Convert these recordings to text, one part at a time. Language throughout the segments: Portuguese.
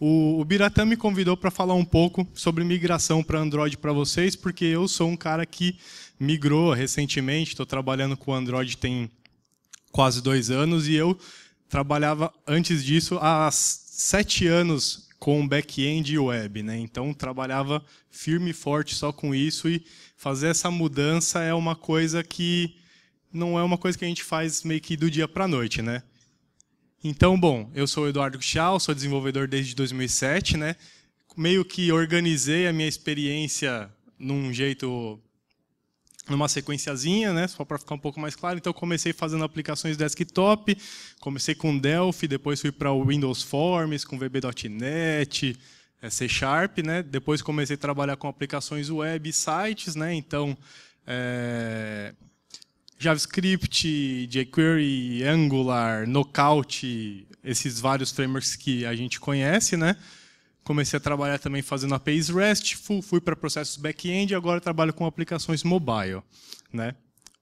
O, o Biratã me convidou para falar um pouco sobre migração para Android para vocês, porque eu sou um cara que migrou recentemente, estou trabalhando com Android tem quase dois anos, e eu trabalhava antes disso há sete anos com back-end e web. Né? Então, trabalhava firme e forte só com isso, e fazer essa mudança é uma coisa que não é uma coisa que a gente faz meio que do dia para a noite. Né? Então, bom, eu sou o Eduardo Chal, sou desenvolvedor desde 2007, né? Meio que organizei a minha experiência num jeito numa sequenciazinha, né, só para ficar um pouco mais claro. Então comecei fazendo aplicações desktop, comecei com Delphi, depois fui para o Windows Forms, com VB.net, eh, C Sharp, né? Depois comecei a trabalhar com aplicações web e sites, né? Então é JavaScript, jQuery, Angular, Knockout, esses vários frameworks que a gente conhece, né? Comecei a trabalhar também fazendo APIs RESTful, fui para processos back-end e agora trabalho com aplicações mobile, né?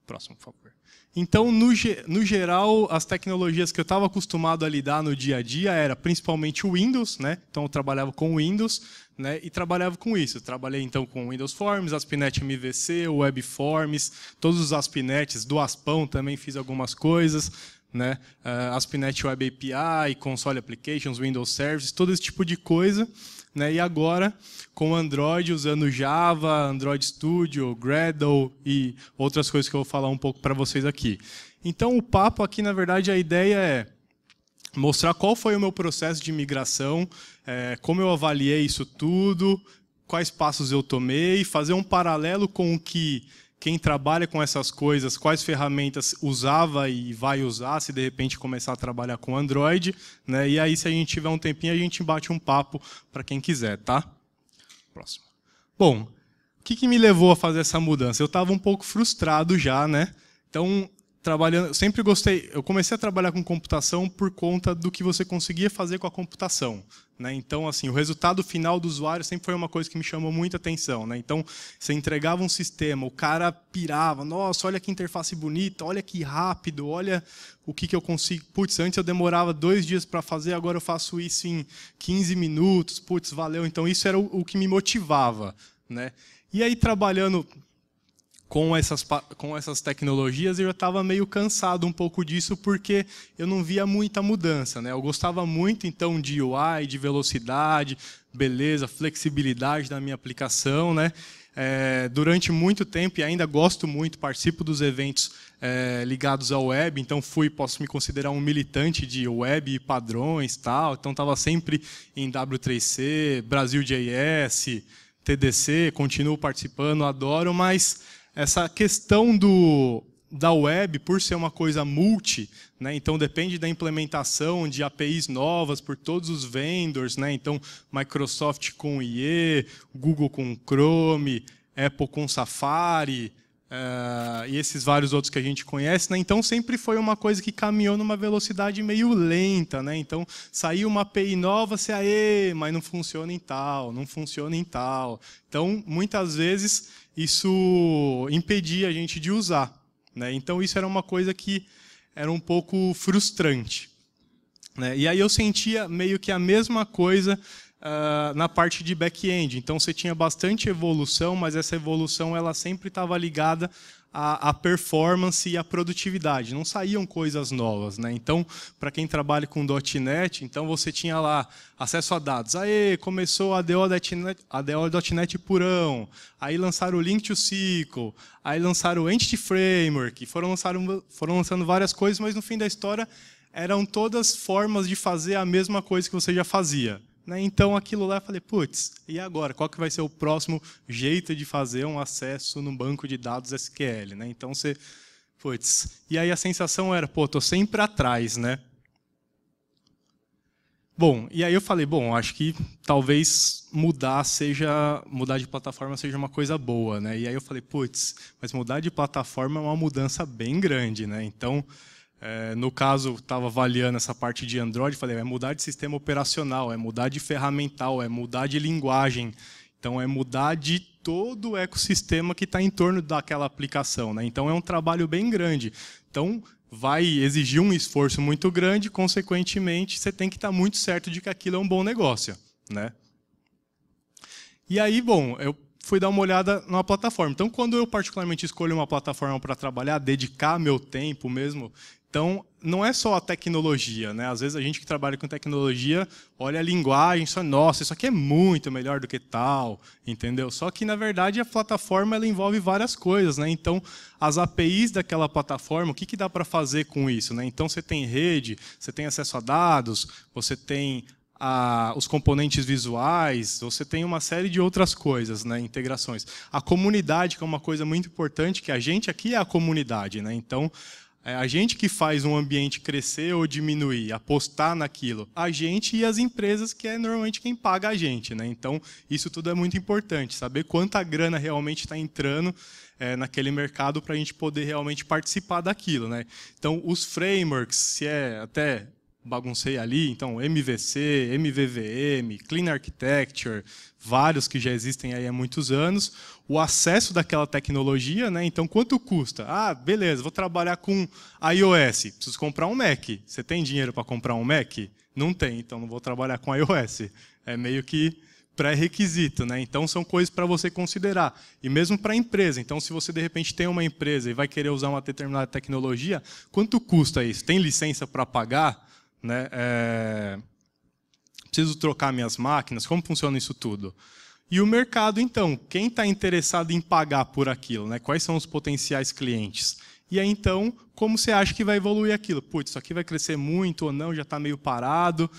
Próximo, por favor. Então, no, no geral, as tecnologias que eu estava acostumado a lidar no dia a dia era principalmente o Windows, né? Então eu trabalhava com Windows, né, e trabalhava com isso. Trabalhei então com Windows Forms, AspNet MVC, Web Forms, todos os Aspinets do Aspão também fiz algumas coisas, né, uh, eh, AspNet Web API, Console Applications, Windows Services, todo esse tipo de coisa. Né, e agora, com Android, usando Java, Android Studio, Gradle e outras coisas que eu vou falar um pouco para vocês aqui. Então, o papo aqui, na verdade, a ideia é mostrar qual foi o meu processo de migração, é, como eu avaliei isso tudo, quais passos eu tomei, fazer um paralelo com o que quem trabalha com essas coisas, quais ferramentas usava e vai usar, se de repente começar a trabalhar com Android, né? E aí, se a gente tiver um tempinho, a gente bate um papo para quem quiser, tá? Próximo. Bom, o que, que me levou a fazer essa mudança? Eu estava um pouco frustrado já, né? Então, trabalhando, sempre gostei. Eu comecei a trabalhar com computação por conta do que você conseguia fazer com a computação. Né? Então, assim, o resultado final do usuário sempre foi uma coisa que me chamou muita atenção. Né? Então, você entregava um sistema, o cara pirava, nossa, olha que interface bonita, olha que rápido, olha o que, que eu consigo. Putz, antes eu demorava dois dias para fazer, agora eu faço isso em 15 minutos, putz, valeu. Então, isso era o, o que me motivava. Né? E aí, trabalhando com essas, com essas tecnologias, eu já estava meio cansado um pouco disso, porque eu não via muita mudança. Né? Eu gostava muito, então, de UI, de velocidade, beleza, flexibilidade da minha aplicação. Né? É, durante muito tempo, e ainda gosto muito, participo dos eventos é, ligados à web, então fui, posso me considerar um militante de web e padrões, tal, então estava sempre em W3C, Brasil JS, TDC, continuo participando, adoro, mas essa questão do, da web, por ser uma coisa multi, né, então depende da implementação de APIs novas por todos os vendors, né, então Microsoft com IE, Google com Chrome, Apple com Safari, Uh, e esses vários outros que a gente conhece, né? então sempre foi uma coisa que caminhou numa velocidade meio lenta, né? então saiu uma API nova, você aí, mas não funciona em tal, não funciona em tal, então muitas vezes isso impedia a gente de usar. Né? Então, isso era uma coisa que era um pouco frustrante. Né? E aí eu sentia meio que a mesma coisa uh, na parte de back-end. Então, você tinha bastante evolução, mas essa evolução ela sempre estava ligada a, a, performance e a produtividade. Não saíam coisas novas, né? Então, para quem trabalha com .NET, então você tinha lá acesso a dados. Aí começou a ADO.NET, .NET purão. Aí lançaram o Link to SQL. Aí lançaram o Entity Framework. Foram, foram lançando várias coisas, mas no fim da história eram todas formas de fazer a mesma coisa que você já fazia. Né? Então aquilo lá eu falei, putz, e agora? Qual que vai ser o próximo jeito de fazer um acesso no banco de dados SQL? Né? Então você, putz. E aí a sensação era, pô, tô sempre atrás, né? Bom, e aí eu falei, bom, acho que talvez mudar seja mudar de plataforma seja uma coisa boa, né? E aí eu falei, putz, mas mudar de plataforma é uma mudança bem grande, né? Então, é, no caso, estava avaliando essa parte de Android, falei, é mudar de sistema operacional, é mudar de ferramental, é mudar de linguagem. Então, é mudar de todo o ecossistema que está em torno daquela aplicação. Né? Então, é um trabalho bem grande. Então, vai exigir um esforço muito grande, consequentemente, você tem que estar tá muito certo de que aquilo é um bom negócio. Né? E aí, bom, eu fui dar uma olhada na plataforma. Então, quando eu particularmente escolho uma plataforma para trabalhar, dedicar meu tempo mesmo, então, não é só a tecnologia, né? Às vezes a gente que trabalha com tecnologia olha a linguagem, só nossa, isso aqui é muito melhor do que tal, entendeu? Só que na verdade a plataforma ela envolve várias coisas, né? Então, as APIs daquela plataforma, o que que dá para fazer com isso, né? Então, você tem rede, você tem acesso a dados, você tem a, os componentes visuais, você tem uma série de outras coisas, né, integrações. A comunidade, que é uma coisa muito importante, que a gente aqui é a comunidade. Né, então, é a gente que faz um ambiente crescer ou diminuir, apostar naquilo. A gente e as empresas, que é normalmente quem paga a gente. Né? Então, isso tudo é muito importante, saber quanta grana realmente está entrando é, naquele mercado para a gente poder realmente participar daquilo. Né? Então, os frameworks, se é até baguncei ali, então MVC, MVVM, Clean Architecture, vários que já existem aí há muitos anos, o acesso daquela tecnologia, né? Então quanto custa? Ah, beleza, vou trabalhar com iOS, preciso comprar um Mac. Você tem dinheiro para comprar um Mac? Não tem, então não vou trabalhar com iOS. É meio que pré-requisito, né? Então são coisas para você considerar e mesmo para a empresa. Então se você de repente tem uma empresa e vai querer usar uma determinada tecnologia, quanto custa isso? Tem licença para pagar? Né? É... Preciso trocar minhas máquinas, como funciona isso tudo? E o mercado, então, quem está interessado em pagar por aquilo? Né? Quais são os potenciais clientes? E aí, então, como você acha que vai evoluir aquilo? Putz, isso aqui vai crescer muito ou não, já está meio parado.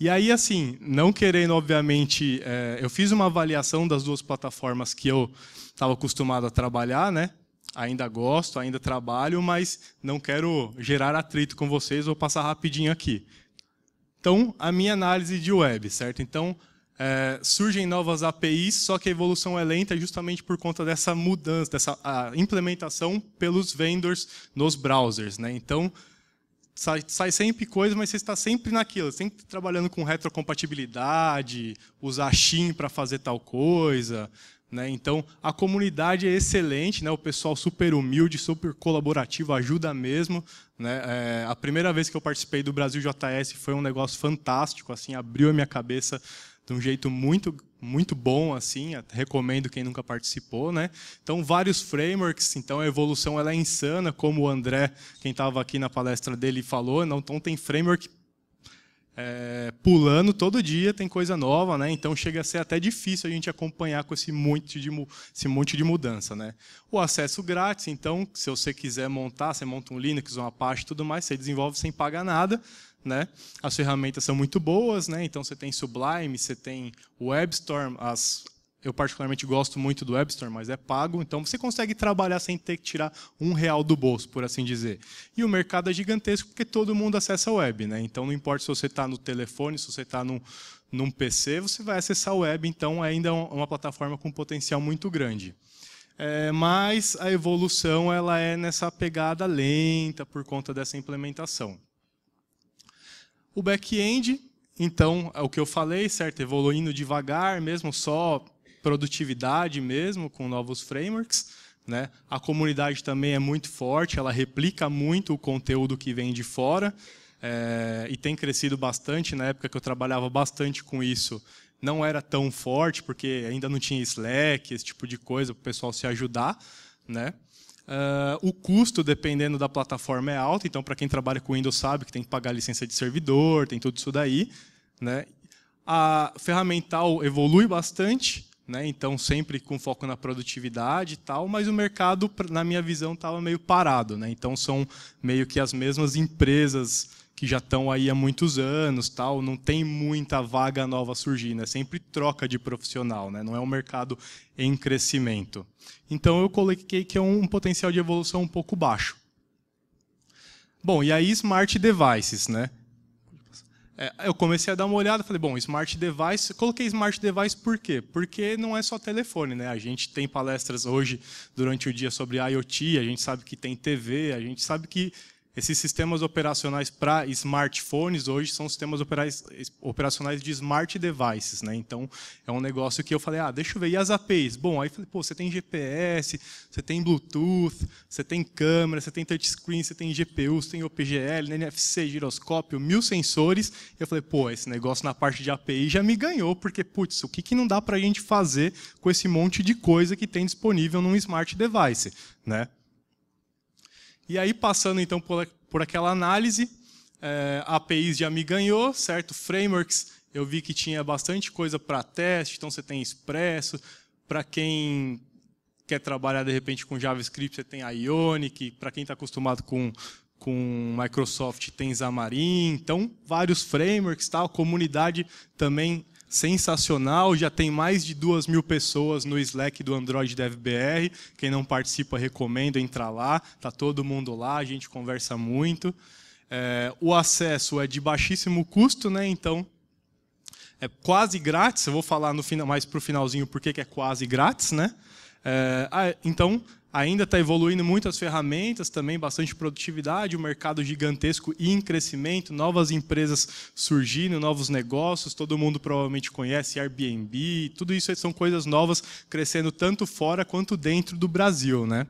E aí, assim, não querendo, obviamente, é, eu fiz uma avaliação das duas plataformas que eu estava acostumado a trabalhar, né? Ainda gosto, ainda trabalho, mas não quero gerar atrito com vocês, vou passar rapidinho aqui. Então, a minha análise de web, certo? Então, é, surgem novas APIs, só que a evolução é lenta justamente por conta dessa mudança, dessa implementação pelos vendors nos browsers. Né? Então, sai, sai, sempre coisa, mas você está sempre naquilo, sempre trabalhando com retrocompatibilidade, usar Shin para fazer tal coisa, né? Então, a comunidade é excelente, né? o pessoal super humilde, super colaborativo, ajuda mesmo. Né? É, a primeira vez que eu participei do Brasil JS foi um negócio fantástico, assim, abriu a minha cabeça de um jeito muito muito bom assim recomendo quem nunca participou né então vários frameworks então a evolução ela é insana como o André quem estava aqui na palestra dele falou não né? então tem framework é, pulando todo dia, tem coisa nova, né? Então chega a ser até difícil a gente acompanhar com esse monte de, esse monte de mudança, né? O acesso grátis, então, se você quiser montar, você monta um Linux, uma Apache, tudo mais, você desenvolve sem pagar nada, né? As ferramentas são muito boas, né? Então você tem Sublime, você tem WebStorm, as eu particularmente gosto muito do Store, mas é pago, então você consegue trabalhar sem ter que tirar um real do bolso, por assim dizer. E o mercado é gigantesco porque todo mundo acessa a web, né? Então não importa se você está no telefone, se você está num, num PC, você vai acessar a web, então ainda é uma plataforma com potencial muito grande. É, mas a evolução ela é nessa pegada lenta por conta dessa implementação. O back-end, então, é o que eu falei, certo? Evoluindo devagar, mesmo só produtividade mesmo, com novos frameworks. Né? A comunidade também é muito forte, ela replica muito o conteúdo que vem de fora é, e tem crescido bastante. Na época que eu trabalhava bastante com isso, não era tão forte, porque ainda não tinha Slack, esse tipo de coisa, para o pessoal se ajudar. Né? Uh, o custo, dependendo da plataforma, é alto. Então, para quem trabalha com Windows, sabe que tem que pagar licença de servidor, tem tudo isso daí. Né? A ferramental evolui bastante né? Então sempre com foco na produtividade e tal, mas o mercado, na minha visão, estava meio parado, né? Então são meio que as mesmas empresas que já estão aí há muitos anos, tal, não tem muita vaga nova surgindo, é sempre troca de profissional, né? Não é um mercado em crescimento. Então eu coloquei que é um potencial de evolução um pouco baixo. Bom, e aí smart devices, né? é, eu comecei a dar uma olhada, falei, bom, smart device, coloquei smart device por quê? Porque não é só telefone, né? A gente tem palestras hoje durante o dia sobre IoT, a gente sabe que tem TV, a gente sabe que esses sistemas operacionais para smartphones hoje são sistemas operacionais de smart devices, né? Então é um negócio que eu falei, ah, deixa eu ver, e as APIs? Bom, aí falei, pô, você tem GPS, você tem Bluetooth, você tem câmera, você tem touchscreen, você tem GPU, você tem OPGL, NFC, né, giroscópio, mil sensores. E eu falei, pô, esse negócio na parte de API já me ganhou, porque, putz, o que, que não dá para a gente fazer com esse monte de coisa que tem disponível num smart device, né? E aí, passando então por, por aquela análise, é, APIs já me ganhou, certo? Frameworks, eu vi que tinha bastante coisa para teste, então você tem Expresso, para quem quer trabalhar de repente com JavaScript, você tem Ionic, para quem está acostumado com com Microsoft tem Xamarin, então vários frameworks, tal, comunidade também sensacional. Já tem mais de duas mil pessoas no Slack do Android DevBR. Quem não participa, recomendo entrar lá. Está todo mundo lá, a gente conversa muito. É, o acesso é de baixíssimo custo, né? então é quase grátis. Eu vou falar no final, mais para o finalzinho por que é quase grátis. Né? É, ah, então, Ainda está evoluindo muitas ferramentas, também bastante produtividade, um mercado gigantesco e em crescimento, novas empresas surgindo, novos negócios, todo mundo provavelmente conhece Airbnb, tudo isso são coisas novas crescendo tanto fora quanto dentro do Brasil, né?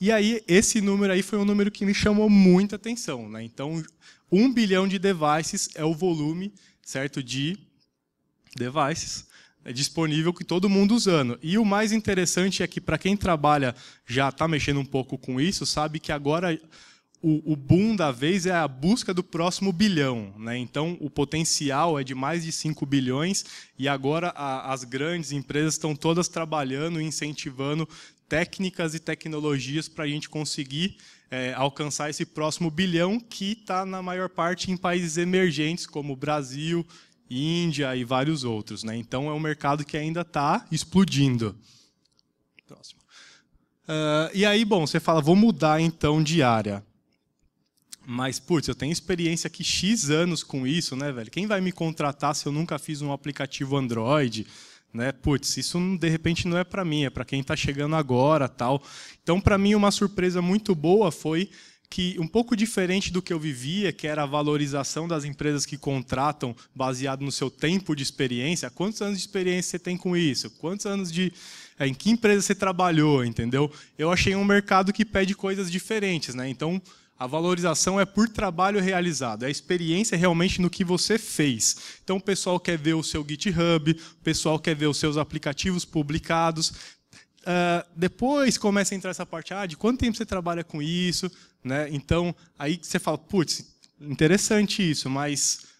E aí, esse número aí foi um número que me chamou muita atenção. Né? Então, um bilhão de devices é o volume certo de devices. É disponível que todo mundo usando. E o mais interessante é que para quem trabalha já está mexendo um pouco com isso, sabe que agora o, o, boom da vez é a busca do próximo bilhão. Né? Então, o potencial é de mais de 5 bilhões e agora a, as grandes empresas estão todas trabalhando e incentivando técnicas e tecnologias para a gente conseguir é, alcançar esse próximo bilhão que está, na maior parte, em países emergentes como Brasil, Índia e vários outros. Né? Então, é um mercado que ainda está explodindo. Próximo. Uh, e aí, bom, você fala, vou mudar então de área. Mas, putz, eu tenho experiência aqui X anos com isso, né, velho? Quem vai me contratar se eu nunca fiz um aplicativo Android? Né? Putz, isso de repente não é para mim, é para quem está chegando agora tal. Então, para mim, uma surpresa muito boa foi que um pouco diferente do que eu vivia, que era a valorização das empresas que contratam baseado no seu tempo de experiência. Quantos anos de experiência você tem com isso? Quantos anos de é, em que empresa você trabalhou, entendeu? Eu achei um mercado que pede coisas diferentes, né? Então, a valorização é por trabalho realizado, é a experiência realmente no que você fez. Então, o pessoal quer ver o seu GitHub, o pessoal quer ver os seus aplicativos publicados, uh, depois começa a entrar essa parte ah, de quanto tempo você trabalha com isso, né? Então, aí você fala, putz, interessante isso, mas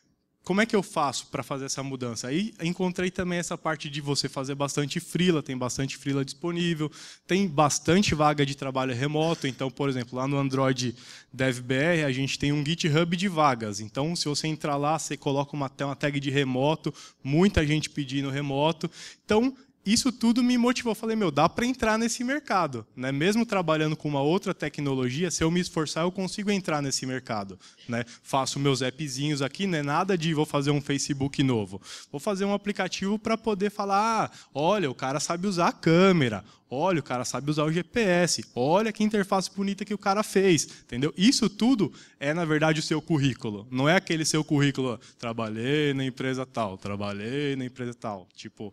como é que eu faço para fazer essa mudança? Aí encontrei também essa parte de você fazer bastante frila, tem bastante frila disponível, tem bastante vaga de trabalho remoto. Então, por exemplo, lá no Android DevBR, a gente tem um GitHub de vagas. Então, se você entrar lá, você coloca uma, uma tag de remoto, muita gente pedindo remoto. Então, isso tudo me motivou. Falei, meu, dá para entrar nesse mercado. Né? Mesmo trabalhando com uma outra tecnologia, se eu me esforçar, eu consigo entrar nesse mercado. Né? Faço meus appzinhos aqui, não é nada de vou fazer um Facebook novo. Vou fazer um aplicativo para poder falar, ah, olha, o cara sabe usar a câmera, olha, o cara sabe usar o GPS, olha que interface bonita que o cara fez, entendeu? Isso tudo é, na verdade, o seu currículo. Não é aquele seu currículo, trabalhei na empresa tal, trabalhei na empresa tal. Tipo,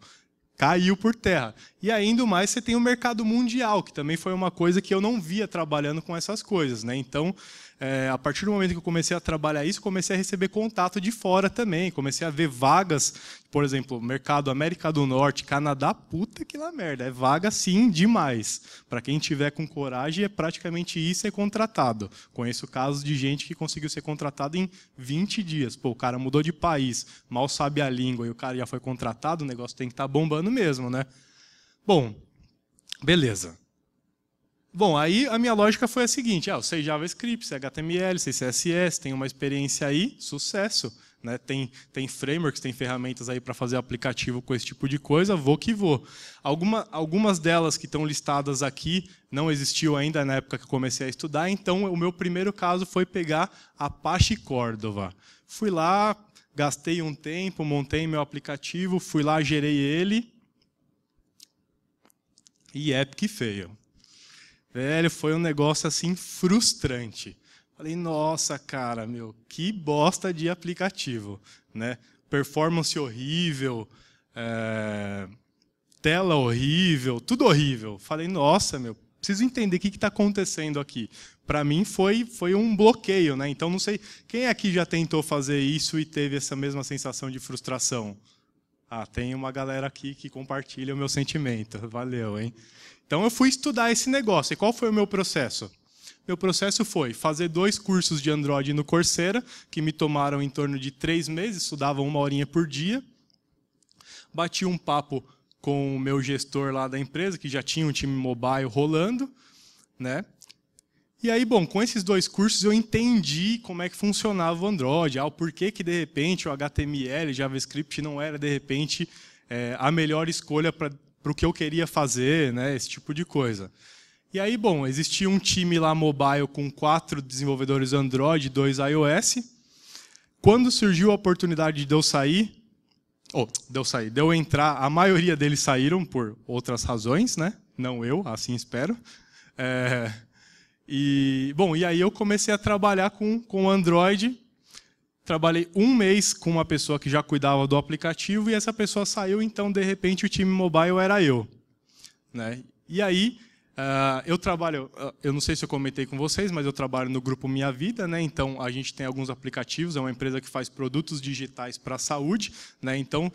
caiu por terra. E ainda mais você tem o mercado mundial, que também foi uma coisa que eu não via trabalhando com essas coisas, né? Então, é, a partir do momento que eu comecei a trabalhar isso, comecei a receber contato de fora também. Comecei a ver vagas, por exemplo, mercado América do Norte, Canadá, puta que lá merda. É vaga sim demais. Para quem tiver com coragem, é praticamente isso ser é contratado. Conheço casos de gente que conseguiu ser contratado em 20 dias. Pô, o cara mudou de país, mal sabe a língua e o cara já foi contratado, o negócio tem que estar tá bombando mesmo, né? Bom, beleza. Bom, aí a minha lógica foi a seguinte: ah, eu sei JavaScript, sei HTML, sei CSS, tenho uma experiência aí, sucesso. Né? Tem, tem frameworks, tem ferramentas aí para fazer aplicativo com esse tipo de coisa, vou que vou. Alguma, algumas delas que estão listadas aqui não existiam ainda na época que comecei a estudar, então o meu primeiro caso foi pegar Apache Cordova. Fui lá, gastei um tempo, montei meu aplicativo, fui lá, gerei ele. E epic fail. Velho, foi um negócio assim frustrante. Falei, nossa, cara, meu, que bosta de aplicativo, né? Performance horrível, é... tela horrível, tudo horrível. Falei, nossa, meu, preciso entender o que está acontecendo aqui. Para mim foi, foi um bloqueio, né? Então não sei quem aqui já tentou fazer isso e teve essa mesma sensação de frustração. Ah, tem uma galera aqui que compartilha o meu sentimento. Valeu, hein? Então eu fui estudar esse negócio. E qual foi o meu processo? Meu processo foi fazer dois cursos de Android no Coursera, que me tomaram em torno de três meses, estudava uma horinha por dia. Bati um papo com o meu gestor lá da empresa, que já tinha um time mobile rolando. Né? E aí, bom, com esses dois cursos eu entendi como é que funcionava o Android, ah, o porquê que, de repente, o HTML, JavaScript não era, de repente, é, a melhor escolha para para o que eu queria fazer, né, esse tipo de coisa. E aí, bom, existia um time lá mobile com quatro desenvolvedores Android e dois iOS. Quando surgiu a oportunidade de eu sair, ou oh, de eu sair, deu entrar, a maioria deles saíram por outras razões, né? Não eu, assim espero. É, e bom, e aí eu comecei a trabalhar com com Android Trabalhei um mês com uma pessoa que já cuidava do aplicativo e essa pessoa saiu, então, de repente, o time mobile era eu. Né? E aí, ah, eu trabalho, ah, eu não sei se eu comentei com vocês, mas eu trabalho no grupo Minha Vida, né? Então a gente tem alguns aplicativos, é uma empresa que faz produtos digitais para a saúde, né? Então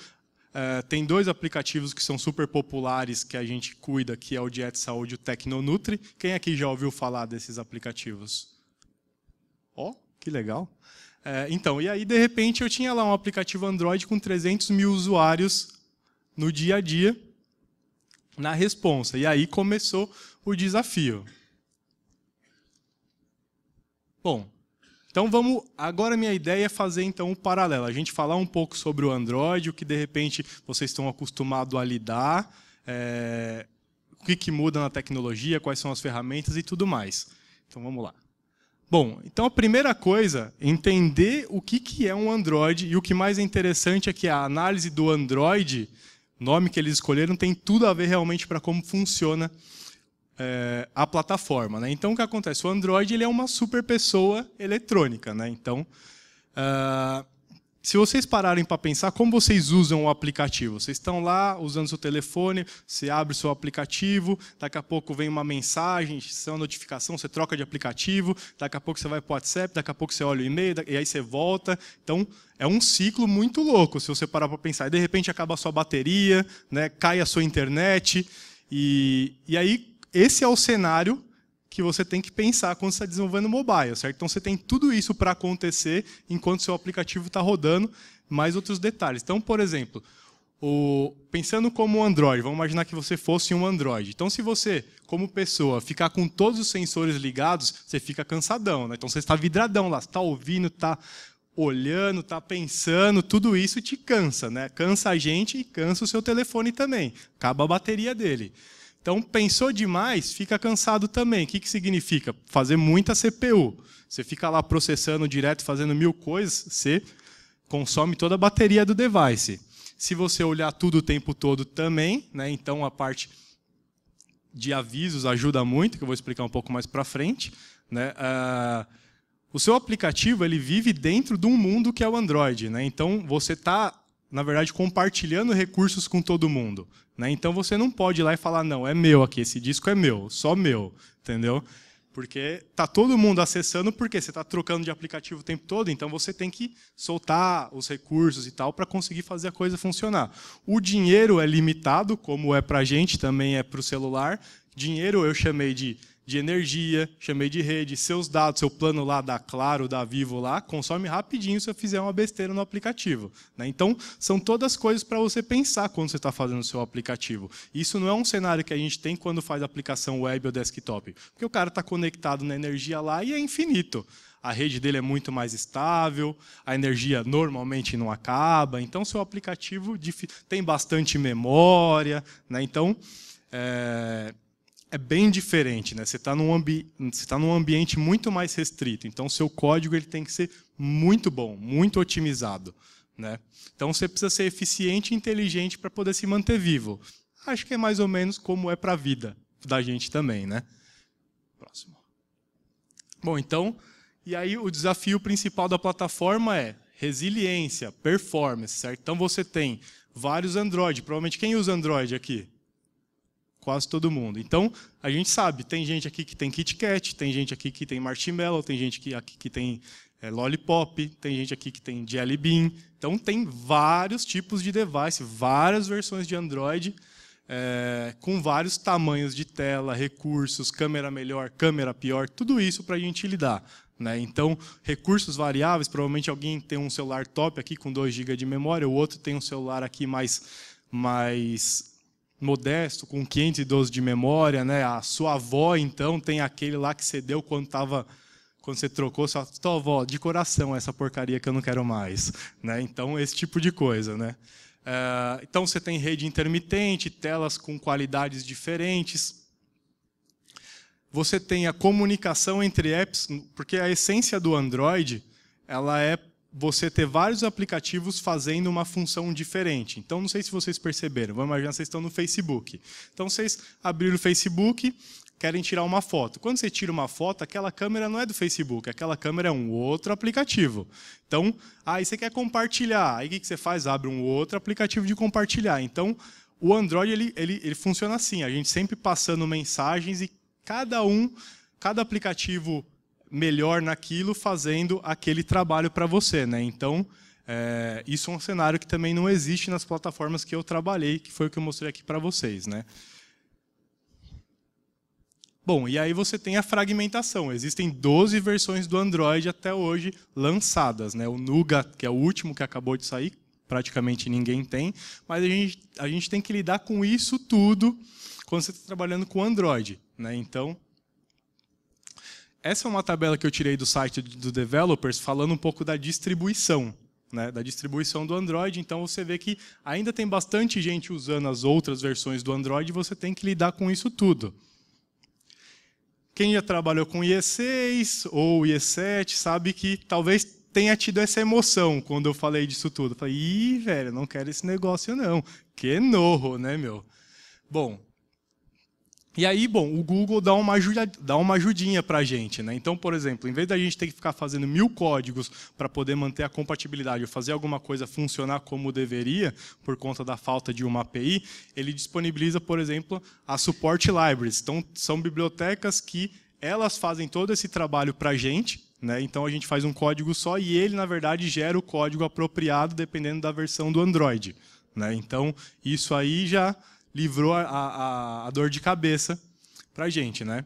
eh, tem dois aplicativos que são super populares que a gente cuida, que é o Diet Saúde e o Tecnonutri. Quem aqui já ouviu falar desses aplicativos? Ó, oh, que legal! É, então, e aí de repente eu tinha lá um aplicativo Android com 300 mil usuários no dia a dia na responsa. E aí começou o desafio. Bom, então vamos. Agora minha ideia é fazer então um paralelo. A gente falar um pouco sobre o Android, o que de repente vocês estão acostumados a lidar, é, o que, que muda na tecnologia, quais são as ferramentas e tudo mais. Então vamos lá. Bom, então a primeira coisa, entender o que, que é um Android, e o que mais é interessante é que a análise do Android, nome que eles escolheram, tem tudo a ver realmente para como funciona é, a plataforma. Né? Então, o que acontece? O Android ele é uma super pessoa eletrônica. Né? Então, uh, se vocês pararem para pensar como vocês usam o aplicativo, vocês estão lá usando seu telefone, você abre o seu aplicativo, daqui a pouco vem uma mensagem, você uma notificação, você troca de aplicativo, daqui a pouco você vai para o WhatsApp, daqui a pouco você olha o e-mail, e aí você volta. Então, é um ciclo muito louco se você parar para pensar. E de repente acaba a sua bateria, né, cai a sua internet. E, e aí, esse é o cenário que você tem que pensar quando está desenvolvendo mobile, certo? Então você tem tudo isso para acontecer enquanto seu aplicativo está rodando, mais outros detalhes. Então, por exemplo, o, pensando como um Android, vamos imaginar que você fosse um Android. Então, se você, como pessoa, ficar com todos os sensores ligados, você fica cansadão, né? Então você está vidradão lá, está ouvindo, está olhando, está pensando, tudo isso te cansa, né? Cansa a gente e cansa o seu telefone também. Acaba a bateria dele. Então, pensou demais, fica cansado também. O que, que significa? Fazer muita CPU. Você fica lá processando direto, fazendo mil coisas, você consome toda a bateria do device. Se você olhar tudo o tempo todo também, né, então a parte de avisos ajuda muito, que eu vou explicar um pouco mais para frente. Né? Uh, o seu aplicativo ele vive dentro de um mundo que é o Android. Né? Então, você está na verdade, compartilhando recursos com todo mundo. Né? Então você não pode ir lá e falar, não, é meu aqui, esse disco é meu, só meu, entendeu? Porque tá todo mundo acessando, porque você está trocando de aplicativo o tempo todo, então você tem que soltar os recursos e tal para conseguir fazer a coisa funcionar. O dinheiro é limitado, como é para a gente, também é para o celular. Dinheiro eu chamei de de energia, chamei de rede, seus dados, seu plano lá da Claro, da Vivo lá, consome rapidinho se eu fizer uma besteira no aplicativo. Né? Então, são todas coisas para você pensar quando você está fazendo o seu aplicativo. Isso não é um cenário que a gente tem quando faz aplicação web ou desktop, porque o cara está conectado na energia lá e é infinito a rede dele é muito mais estável, a energia normalmente não acaba, então seu aplicativo tem bastante memória, né? então é, é bem diferente, né? Você está num, ambi tá num ambiente muito mais restrito, então seu código ele tem que ser muito bom, muito otimizado, né? Então você precisa ser eficiente e inteligente para poder se manter vivo. Acho que é mais ou menos como é para a vida da gente também, né? Próximo. Bom, então, e aí o desafio principal da plataforma é resiliência, performance, certo? Então você tem vários Android, provavelmente quem usa Android aqui? quase todo mundo. Então, a gente sabe, tem gente aqui que tem Kit Kat, tem gente aqui que tem marshmallow, tem gente aqui que tem é, lollipop, tem gente aqui que tem Jelly Bean. Então, tem vários tipos de device, várias versões de Android, é, com vários tamanhos de tela, recursos, câmera melhor, câmera pior, tudo isso para a gente lidar. Né? Então, recursos variáveis, provavelmente alguém tem um celular top aqui com 2 GB de memória, o outro tem um celular aqui mais, mais modesto, com 512 de memória, né? A sua avó, então, tem aquele lá que você deu quando tava quando você trocou, sua tua avó, de coração, essa porcaria que eu não quero mais, né? Então, esse tipo de coisa, né? Uh, então, você tem rede intermitente, telas com qualidades diferentes. Você tem a comunicação entre apps, porque a essência do Android, ela é você ter vários aplicativos fazendo uma função diferente. Então, não sei se vocês perceberam, vamos imaginar que vocês estão no Facebook. Então, vocês abriram o Facebook, querem tirar uma foto. Quando você tira uma foto, aquela câmera não é do Facebook, aquela câmera é um outro aplicativo. Então, aí você quer compartilhar, aí o que você faz? Abre um outro aplicativo de compartilhar. Então, o Android ele, ele, ele funciona assim, a gente sempre passando mensagens e cada um, cada aplicativo melhor naquilo fazendo aquele trabalho para você. Né? Então, é, isso é um cenário que também não existe nas plataformas que eu trabalhei, que foi o que eu mostrei aqui para vocês. Né? Bom, e aí você tem a fragmentação. Existem 12 versões do Android até hoje lançadas. Né? O Nuga, que é o último que acabou de sair, praticamente ninguém tem, mas a gente, a gente tem que lidar com isso tudo quando você está trabalhando com Android. Né? Então, essa é uma tabela que eu tirei do site do Developers falando um pouco da distribuição. Né, da distribuição do Android, então você vê que ainda tem bastante gente usando as outras versões do Android e você tem que lidar com isso tudo. Quem já trabalhou com IE6 ou IE7 sabe que talvez tenha tido essa emoção quando eu falei disso tudo. falei, ih, velho, não quero esse negócio não. Que norro, né, meu? Bom, e aí, bom, o Google dá uma, ajuda, dá uma ajudinha para a gente. Né? Então, por exemplo, em vez da gente ter que ficar fazendo mil códigos para poder manter a compatibilidade ou fazer alguma coisa funcionar como deveria, por conta da falta de uma API, ele disponibiliza, por exemplo, a Support Libraries. Então, são bibliotecas que elas fazem todo esse trabalho para a gente, né? Então a gente faz um código só e ele, na verdade, gera o código apropriado dependendo da versão do Android. Né? Então isso aí já livrou a, a, a dor de cabeça para a gente. Né?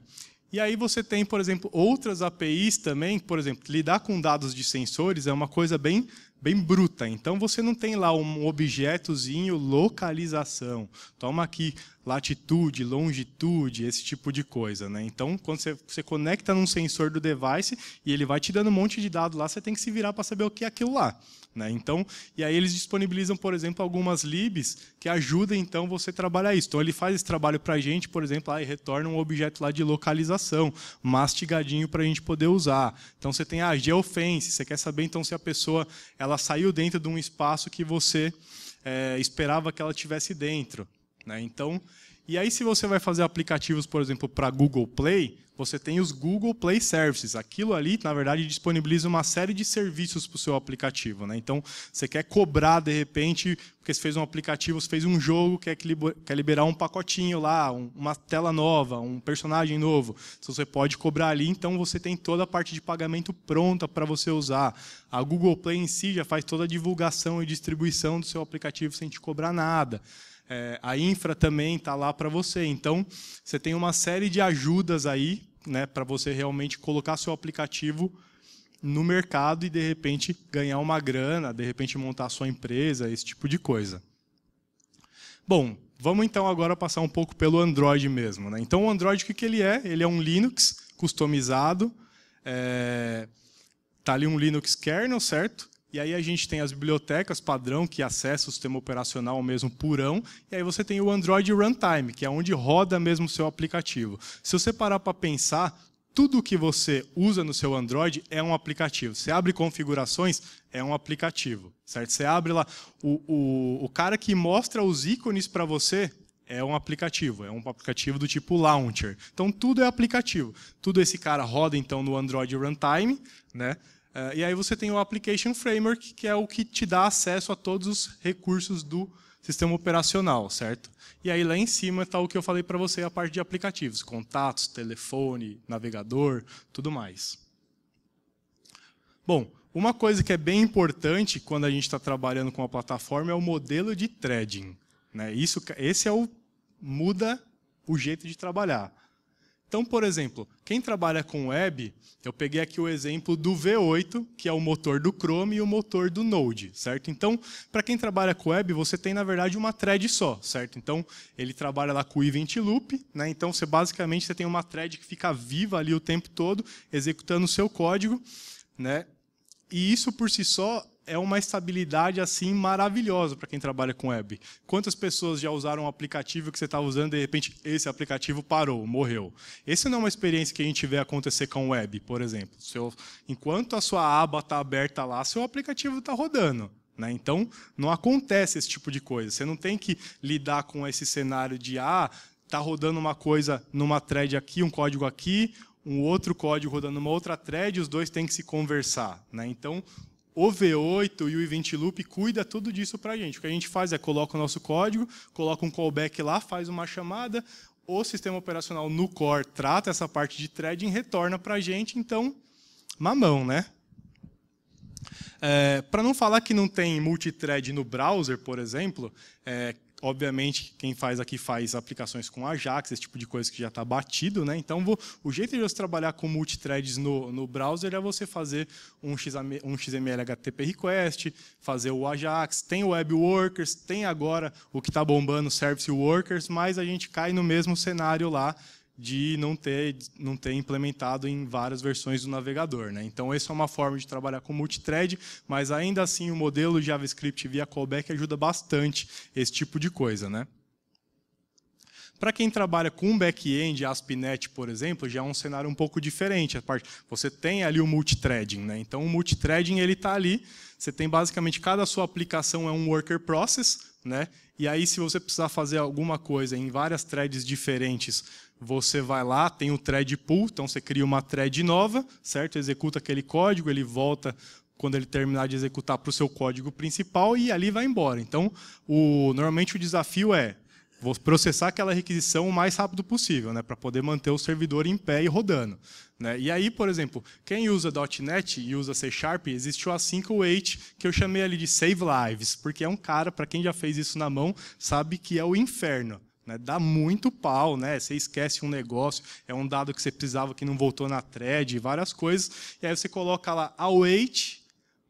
E aí você tem, por exemplo, outras APIs também, por exemplo, lidar com dados de sensores é uma coisa bem, bem bruta. Então você não tem lá um objetozinho localização. Toma aqui latitude, longitude, esse tipo de coisa. Né? Então, quando você, você conecta num sensor do device e ele vai te dando um monte de dado lá, você tem que se virar para saber o que é aquilo lá. Né? Então, e aí eles disponibilizam, por exemplo, algumas libs que ajudam então você a trabalhar isso. Então ele faz esse trabalho para a gente, por exemplo, aí retorna um objeto lá de localização, mastigadinho para a gente poder usar. Então você tem a ah, geofence, você quer saber então se a pessoa ela saiu dentro de um espaço que você é, esperava que ela tivesse dentro. Né? Então, e aí se você vai fazer aplicativos, por exemplo, para Google Play, você tem os Google Play Services. Aquilo ali, na verdade, disponibiliza uma série de serviços para o seu aplicativo. Né? Então, você quer cobrar, de repente, porque você fez um aplicativo, você fez um jogo, quer, quer liberar um pacotinho lá, uma tela nova, um personagem novo. Então, você pode cobrar ali, então você tem toda a parte de pagamento pronta para você usar. A Google Play em si já faz toda a divulgação e distribuição do seu aplicativo sem te cobrar nada. É, a infra também está lá para você. Então, você tem uma série de ajudas aí né, para você realmente colocar seu aplicativo no mercado e de repente ganhar uma grana, de repente montar sua empresa, esse tipo de coisa. Bom, vamos então agora passar um pouco pelo Android mesmo. Né? Então o Android o que, ele é? Ele é um Linux customizado. É... Tá ali um Linux kernel, certo? E aí a gente tem as bibliotecas padrão que acessa o sistema operacional mesmo purão, e aí você tem o Android Runtime, que é onde roda mesmo o seu aplicativo. Se você parar para pensar, tudo que você usa no seu Android é um aplicativo. Você abre configurações, é um aplicativo. Certo? Você abre lá. O, o, o cara que mostra os ícones para você é um aplicativo, é um aplicativo do tipo launcher. Então tudo é aplicativo. Tudo esse cara roda então no Android Runtime, né? Uh, e aí você tem o Application Framework, que é o que te dá acesso a todos os recursos do sistema operacional, certo? E aí lá em cima está o que eu falei para você, a parte de aplicativos, contatos, telefone, navegador, tudo mais. Bom, uma coisa que é bem importante quando a gente está trabalhando com a plataforma é o modelo de threading. Né? Isso, esse é o muda o jeito de trabalhar. Então, por exemplo, quem trabalha com web, eu peguei aqui o exemplo do V8, que é o motor do Chrome e o motor do Node, certo? Então, para quem trabalha com web, você tem na verdade uma thread só, certo? Então, ele trabalha lá com o event loop, né? Então, você basicamente você tem uma thread que fica viva ali o tempo todo, executando o seu código, né? E isso por si só é uma estabilidade assim maravilhosa para quem trabalha com web. Quantas pessoas já usaram um aplicativo que você estava usando e de repente esse aplicativo parou, morreu? Essa não é uma experiência que a gente vê acontecer com web, por exemplo. Seu, enquanto a sua aba está aberta lá, seu aplicativo está rodando. Né? Então, não acontece esse tipo de coisa. Você não tem que lidar com esse cenário de ah, está rodando uma coisa numa thread aqui, um código aqui, um outro código rodando uma outra thread, os dois têm que se conversar. Né? Então, o V8 e o Event Loop cuida tudo disso para a gente. O que a gente faz é coloca o nosso código, coloca um callback lá, faz uma chamada, o sistema operacional no core trata essa parte de threading, retorna para a gente, então, mamão, né? É, para não falar que não tem multithread no browser, por exemplo, é, Obviamente, quem faz aqui faz aplicações com Ajax, esse tipo de coisa que já está batido. Né? Então, vou, o jeito de você trabalhar com multithreads no, no browser é você fazer um, XML, um XML HTTP request, fazer o Ajax, tem o Web Workers, tem agora o que está bombando, Service Workers, mas a gente cai no mesmo cenário lá de não ter, não ter implementado em várias versões do navegador. Né? Então, essa é uma forma de trabalhar com multithread, mas ainda assim o modelo JavaScript via callback ajuda bastante esse tipo de coisa. Né? Para quem trabalha com back-end, ASP.NET, por exemplo, já é um cenário um pouco diferente. você tem ali o multithreading, né? Então, o multithreading ele está ali. Você tem basicamente cada sua aplicação é um worker process, né? E aí, se você precisar fazer alguma coisa em várias threads diferentes você vai lá, tem o um thread pool, então você cria uma thread nova, certo? Executa aquele código, ele volta quando ele terminar de executar para o seu código principal e ali vai embora. Então, o, normalmente o desafio é processar aquela requisição o mais rápido possível, né, para poder manter o servidor em pé e rodando. Né? E aí, por exemplo, quem usa .NET e usa C Sharp, existe o async-await, que eu chamei ali de save lives, porque é um cara, para quem já fez isso na mão, sabe que é o inferno. Né? Dá muito pau, né? Você esquece um negócio, é um dado que você precisava que não voltou na thread, várias coisas. E aí você coloca lá await,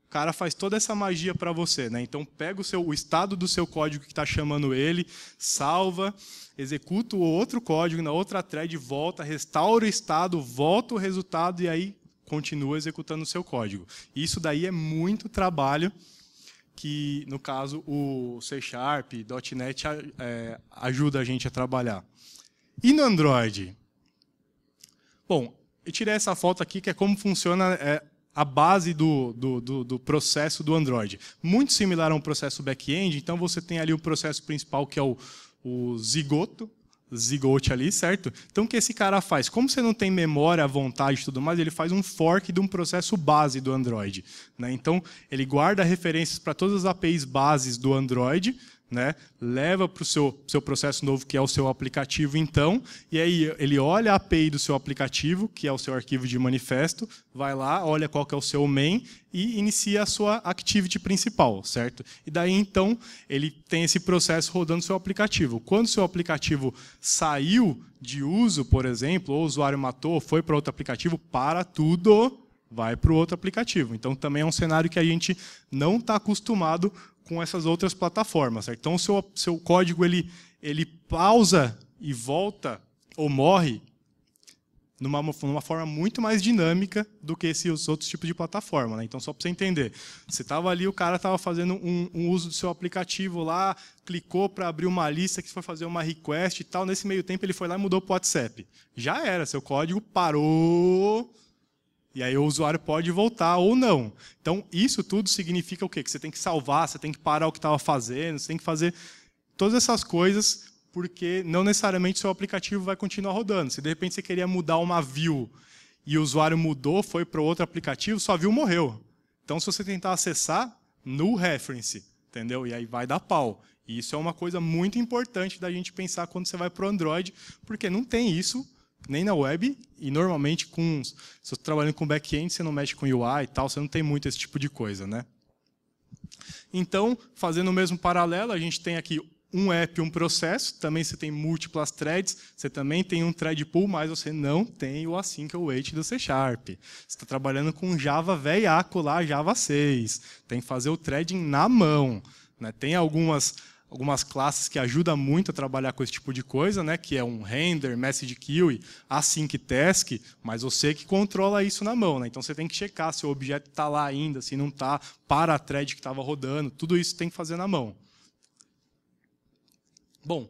o cara faz toda essa magia para você, né? Então pega o, seu, o estado do seu código que está chamando ele, salva, executa o outro código na outra thread, volta, restaura o estado, volta o resultado e aí continua executando o seu código. Isso daí é muito trabalho que, no caso, o C Sharp, .NET é, ajuda a gente a trabalhar. E no Android? Bom, eu tirei essa foto aqui, que é como funciona é, a base do, do, do, do, processo do Android. Muito similar a um processo back-end, então você tem ali o processo principal, que é o, o zigoto, zigote ali, certo? Então, o que esse cara faz? Como você não tem memória, vontade e tudo mais, ele faz um fork de um processo base do Android. Né? Então, ele guarda referências para todas as APIs bases do Android, né? Leva para o seu, seu processo novo, que é o seu aplicativo, então, e aí ele olha a API do seu aplicativo, que é o seu arquivo de manifesto, vai lá, olha qual que é o seu main e inicia a sua activity principal, certo? E daí, então, ele tem esse processo rodando seu aplicativo. Quando seu aplicativo saiu de uso, por exemplo, ou o usuário matou, foi para outro aplicativo, para tudo, vai para o outro aplicativo. Então, também é um cenário que a gente não está acostumado com essas outras plataformas. Certo? Então, seu, seu código ele, ele pausa e volta ou morre numa, numa forma muito mais dinâmica do que esses outros tipos de plataforma. Né? Então, só para você entender, você estava ali, o cara estava fazendo um, um, uso do seu aplicativo lá, clicou para abrir uma lista que foi fazer uma request e tal. Nesse meio tempo, ele foi lá e mudou para o WhatsApp. Já era, seu código parou, e aí o usuário pode voltar ou não. Então, isso tudo significa o quê? Que você tem que salvar, você tem que parar o que estava fazendo, você tem que fazer todas essas coisas, porque não necessariamente seu aplicativo vai continuar rodando. Se de repente você queria mudar uma view e o usuário mudou, foi para outro aplicativo, sua view morreu. Então, se você tentar acessar, no reference, entendeu? E aí vai dar pau. E isso é uma coisa muito importante da gente pensar quando você vai para o Android, porque não tem isso nem na web, e normalmente com, se você está trabalhando com back-end, você não mexe com UI e tal, você não tem muito esse tipo de coisa. Né? Então, fazendo o mesmo paralelo, a gente tem aqui um app, um processo, também você tem múltiplas threads, você também tem um thread pool, mas você não tem o async await do C Sharp. Você está trabalhando com Java velhaco lá, Java 6. Tem que fazer o threading na mão. Né? Tem algumas algumas classes que ajudam muito a trabalhar com esse tipo de coisa, né? que é um render, message queue, async assim task, mas você que controla isso na mão. Né? Então você tem que checar se o objeto está lá ainda, se não está, para a thread que estava rodando, tudo isso tem que fazer na mão. Bom,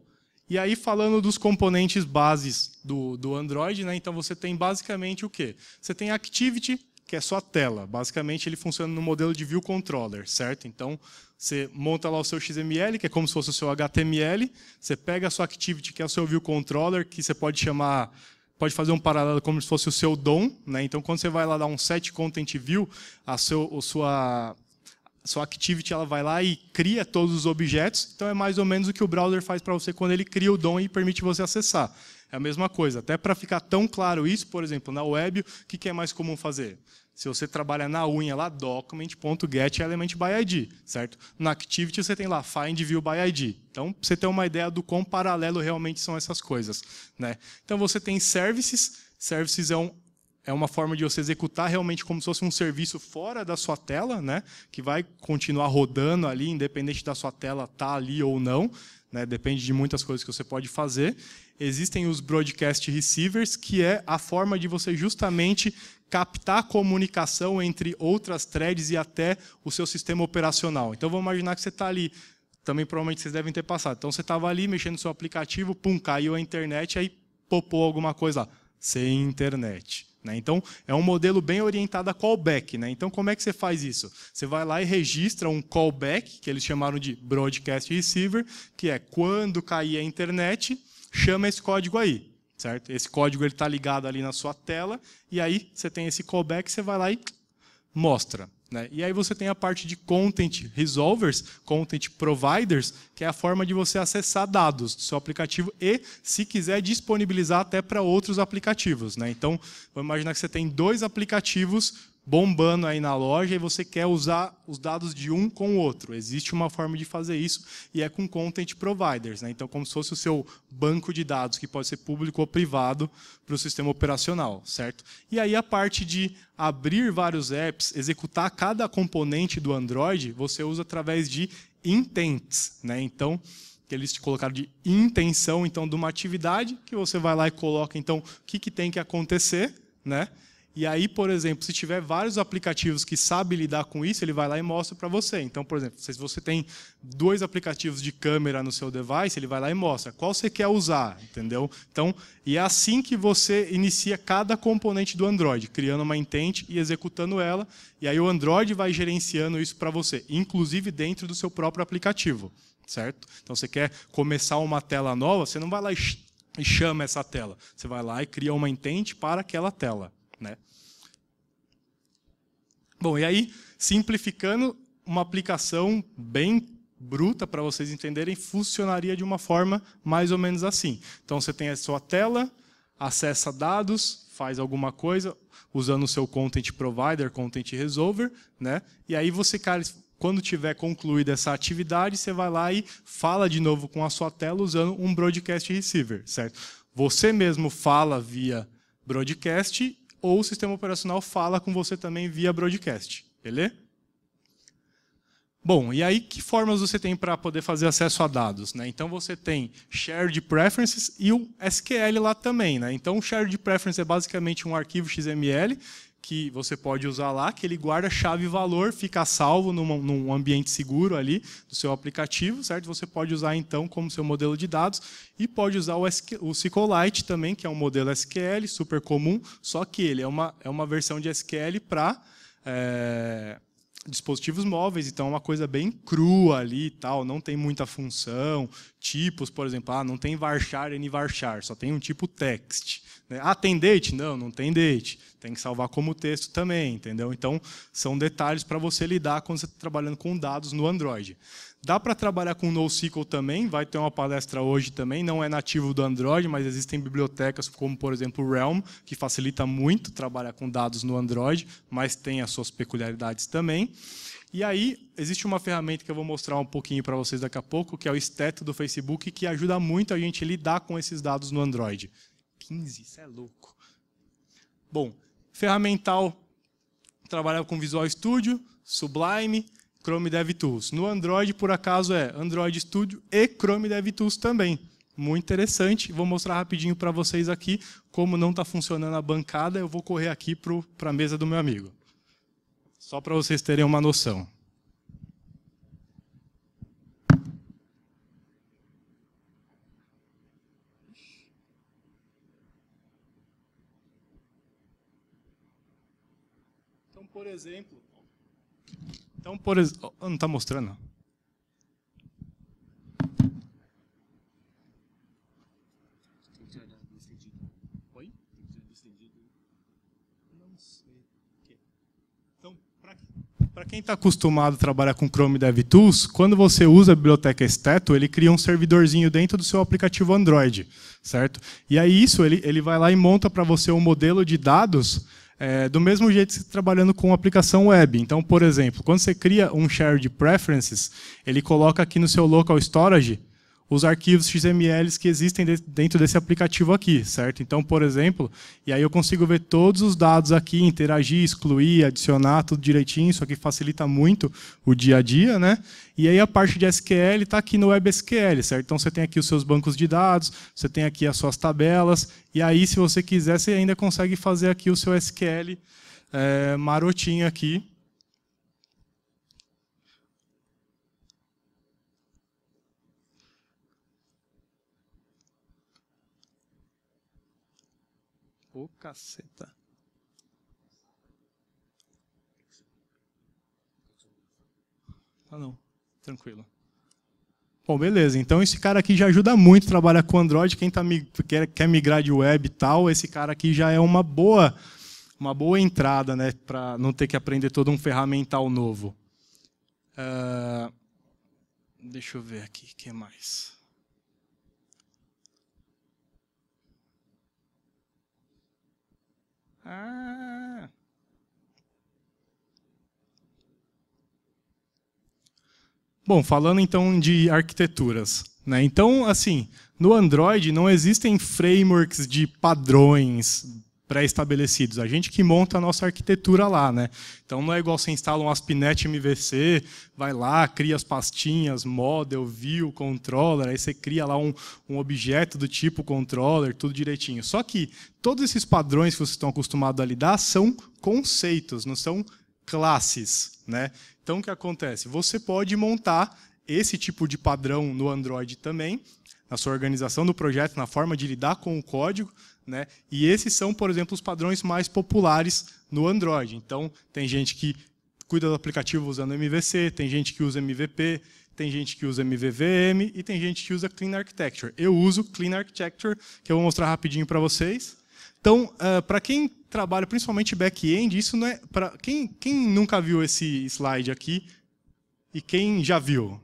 e aí falando dos componentes bases do, do Android, né? então você tem basicamente o quê? Você tem Activity, que é sua tela. Basicamente, ele funciona no modelo de view controller, certo? Então, você monta lá o seu XML, que é como se fosse o seu HTML, você pega a sua activity, que é o seu view controller, que você pode chamar pode fazer um paralelo como se fosse o seu DOM, né? Então, quando você vai lá dar um set content view, a, seu, a sua sua activity ela vai lá e cria todos os objetos. Então é mais ou menos o que o browser faz para você quando ele cria o DOM e permite você acessar. É a mesma coisa. Até para ficar tão claro isso, por exemplo, na web, o que é mais comum fazer? Se você trabalha na unha lá, document.get é element by ID, certo? Na Activity você tem lá find view by ID. Então, você tem uma ideia do quão paralelo realmente são essas coisas, né? Então, você tem services, services é um é uma forma de você executar realmente como se fosse um serviço fora da sua tela, né? Que vai continuar rodando ali, independente da sua tela estar tá ali ou não, né? Depende de muitas coisas que você pode fazer. Existem os broadcast receivers, que é a forma de você justamente captar a comunicação entre outras threads e até o seu sistema operacional. Então vamos imaginar que você está ali, também provavelmente vocês devem ter passado. Então você estava ali mexendo no seu aplicativo, pum, caiu a internet, aí popou alguma coisa lá, sem internet. Né? Então é um modelo bem orientado a callback. Né? Então como é que você faz isso? Você vai lá e registra um callback, que eles chamaram de broadcast receiver, que é quando cair a internet, chama esse código aí certo? Esse código ele está ligado ali na sua tela e aí você tem esse callback, você vai lá e mostra. Né? E aí você tem a parte de content resolvers, content providers, que é a forma de você acessar dados do seu aplicativo e, se quiser, disponibilizar até para outros aplicativos. Né? Então, vamos imaginar que você tem dois aplicativos bombando aí na loja e você quer usar os dados de um com o outro. Existe uma forma de fazer isso e é com content providers. Né? Então, como se fosse o seu banco de dados, que pode ser público ou privado, para o sistema operacional, certo? E aí a parte de abrir vários apps, executar cada componente do Android, você usa através de intents. Né? Então, que eles te colocaram de intenção, então, de uma atividade, que você vai lá e coloca, então, o que, que tem que acontecer, né? E aí, por exemplo, se tiver vários aplicativos que sabem lidar com isso, ele vai lá e mostra para você. Então, por exemplo, se você tem dois aplicativos de câmera no seu device, ele vai lá e mostra qual você quer usar, entendeu? Então, e é assim que você inicia cada componente do Android, criando uma intente e executando ela, e aí o Android vai gerenciando isso para você, inclusive dentro do seu próprio aplicativo, certo? Então, você quer começar uma tela nova, você não vai lá e chama essa tela. Você vai lá e cria uma intente para aquela tela. Né? Bom, e aí, simplificando, uma aplicação bem bruta para vocês entenderem funcionaria de uma forma mais ou menos assim. Então você tem a sua tela, acessa dados, faz alguma coisa usando o seu content provider, content resolver, né? E aí você, quando tiver concluída essa atividade, você vai lá e fala de novo com a sua tela usando um broadcast receiver, certo? Você mesmo fala via broadcast ou o sistema operacional fala com você também via broadcast, beleza? Bom, e aí que formas você tem para poder fazer acesso a dados? Né? Então você tem shared preferences e o SQL lá também. Né? Então shared preference é basicamente um arquivo XML que você pode usar lá, que ele guarda chave valor, fica salvo num ambiente seguro ali do seu aplicativo, certo? Você pode usar então como seu modelo de dados e pode usar o, o SQLite também, que é um modelo SQL super comum, só que ele é uma, é uma versão de SQL para é, eh, dispositivos móveis, então é uma coisa bem crua ali e tal, não tem muita função, tipos, por exemplo, ah, não tem varchar e varchar, só tem um tipo text. Né? Ah, tem date? Não, não tem date. Tem que salvar como texto também, entendeu? Então, são detalhes para você lidar quando você está trabalhando com dados no Android. Dá para trabalhar com NoSQL também, vai ter uma palestra hoje também, não é nativo do Android, mas existem bibliotecas como, por exemplo, o Realm, que facilita muito trabalhar com dados no Android, mas tem as suas peculiaridades também. E aí, existe uma ferramenta que eu vou mostrar um pouquinho para vocês daqui a pouco, que é o Esteto do Facebook, que ajuda muito a gente lidar com esses dados no Android. 15, isso é louco. Bom, ferramental, trabalhar com Visual Studio, Sublime, Chrome DevTools. No Android, por acaso, é Android Studio e Chrome DevTools também. Muito interessante. Vou mostrar rapidinho para vocês aqui como não está funcionando a bancada. Eu vou correr aqui para a mesa do meu amigo. Só para vocês terem uma noção. Então, por exemplo, então, por exemplo. Oh, não está mostrando, Oi? Então, para quem está acostumado a trabalhar com Chrome DevTools, quando você usa a biblioteca Steto, ele cria um servidorzinho dentro do seu aplicativo Android, certo? E aí isso ele, ele vai lá e monta para você um modelo de dados é, do mesmo jeito que tá trabalhando com aplicação web. Então, por exemplo, quando você cria um shared preferences, ele coloca aqui no seu local storage os arquivos XMLs que existem dentro desse aplicativo aqui, certo? Então, por exemplo, e aí eu consigo ver todos os dados aqui, interagir, excluir, adicionar, tudo direitinho, isso aqui facilita muito o dia a dia, né? E aí a parte de SQL está aqui no WebSQL, certo? Então você tem aqui os seus bancos de dados, você tem aqui as suas tabelas, e aí se você quiser, você ainda consegue fazer aqui o seu SQL é, eh, marotinho aqui, Ô, oh, caceta. Ah, não. Tranquilo. Bom, beleza. Então esse cara aqui já ajuda muito trabalhar com Android. Quem tá, quer, quer migrar de web e tal, esse cara aqui já é uma boa, uma boa entrada, né? Para não ter que aprender todo um ferramental novo. Uh, deixa eu ver aqui, o que mais? Ah! Bom, falando então de arquiteturas. Né? Então, assim, no Android não existem frameworks de padrões pré-estabelecidos. A gente que monta a nossa arquitetura lá, né? Então não é igual você instala um Aspinet MVC, vai lá, cria as pastinhas, model, view, controller, aí você cria lá um, um objeto do tipo controller, tudo direitinho. Só que todos esses padrões que vocês estão acostumados a lidar são conceitos, não são classes, né? Então o que acontece? Você pode montar esse tipo de padrão no Android também, na sua organização do projeto, na forma de lidar com o código, né? E esses são, por exemplo, os padrões mais populares no Android. Então, tem gente que cuida do aplicativo usando MVC, tem gente que usa MVP, tem gente que usa MVVM e tem gente que usa Clean Architecture. Eu uso Clean Architecture, que eu vou mostrar rapidinho para vocês. Então, uh, eh, para quem trabalha principalmente back-end, isso não é para quem, quem nunca viu esse slide aqui e quem já viu,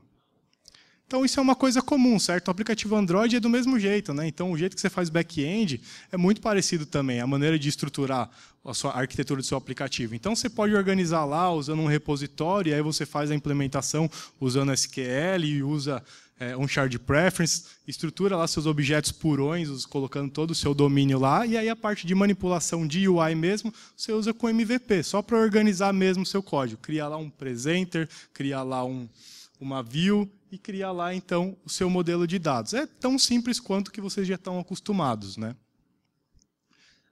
então isso é uma coisa comum, certo? O aplicativo Android é do mesmo jeito, né? Então o jeito que você faz back-end é muito parecido também, a maneira de estruturar a sua a arquitetura do seu aplicativo. Então você pode organizar lá usando um repositório, e aí você faz a implementação usando SQL e usa é, um shard preference, estrutura lá seus objetos purões, os, colocando todo o seu domínio lá, e aí a parte de manipulação de UI mesmo, você usa com MVP, só para organizar mesmo o seu código. Cria lá um presenter, cria lá um, uma view, e criar lá então o seu modelo de dados. É tão simples quanto que vocês já estão acostumados, né?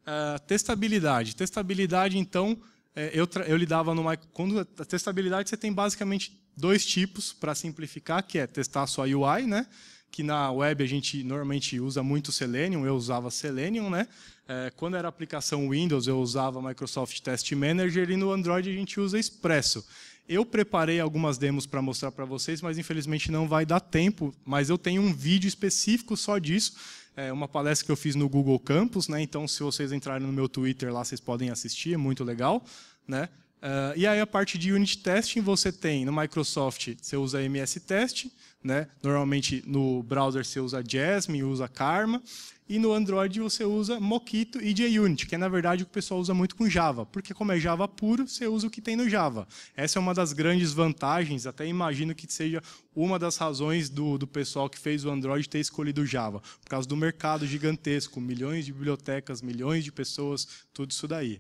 Uh, testabilidade. Testabilidade, então, é, eu, eu lidava no Quando a testabilidade você tem basicamente dois tipos para simplificar, que é testar a sua UI, né? Que na web a gente normalmente usa muito Selenium, eu usava Selenium, né? É, quando era aplicação Windows eu usava Microsoft Test Manager e no Android a gente usa Expresso. Eu preparei algumas demos para mostrar para vocês, mas infelizmente não vai dar tempo. Mas eu tenho um vídeo específico só disso, é uma palestra que eu fiz no Google Campus, né? Então, se vocês entrarem no meu Twitter lá, vocês podem assistir, é muito legal, né? Uh, e aí a parte de unit testing você tem no Microsoft, você usa MS Test, né? Normalmente no browser você usa Jasmine, usa Karma, e no Android você usa Mockito e JUnit, que é na verdade o que o pessoal usa muito com Java, porque como é Java puro, você usa o que tem no Java. Essa é uma das grandes vantagens, até imagino que seja uma das razões do, do pessoal que fez o Android ter escolhido o Java, por causa do mercado gigantesco, milhões de bibliotecas, milhões de pessoas, tudo isso daí.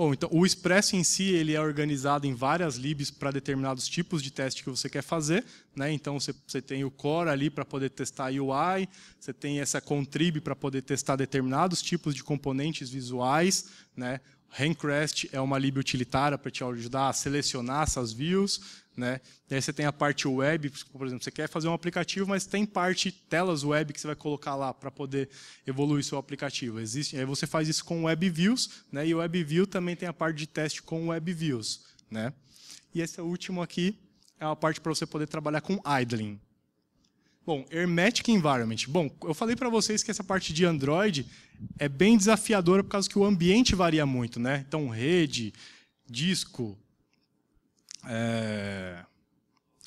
Bom, então o Expresso em si ele é organizado em várias libs para determinados tipos de teste que você quer fazer, né? Então você, você tem o core ali para poder testar UI, você tem essa contrib para poder testar determinados tipos de componentes visuais, né? Handcrest é uma lib utilitária para te ajudar a selecionar essas views, né? você tem a parte web, por exemplo, você quer fazer um aplicativo, mas tem parte telas web que você vai colocar lá para poder evoluir seu aplicativo. Existe, aí você faz isso com web views, né? e o web view também tem a parte de teste com web views. Né? E esse último aqui é a parte para você poder trabalhar com idling. Bom, Hermetic Environment. Bom, eu falei para vocês que essa parte de Android é bem desafiadora por causa que o ambiente varia muito, né? Então, rede, disco, é,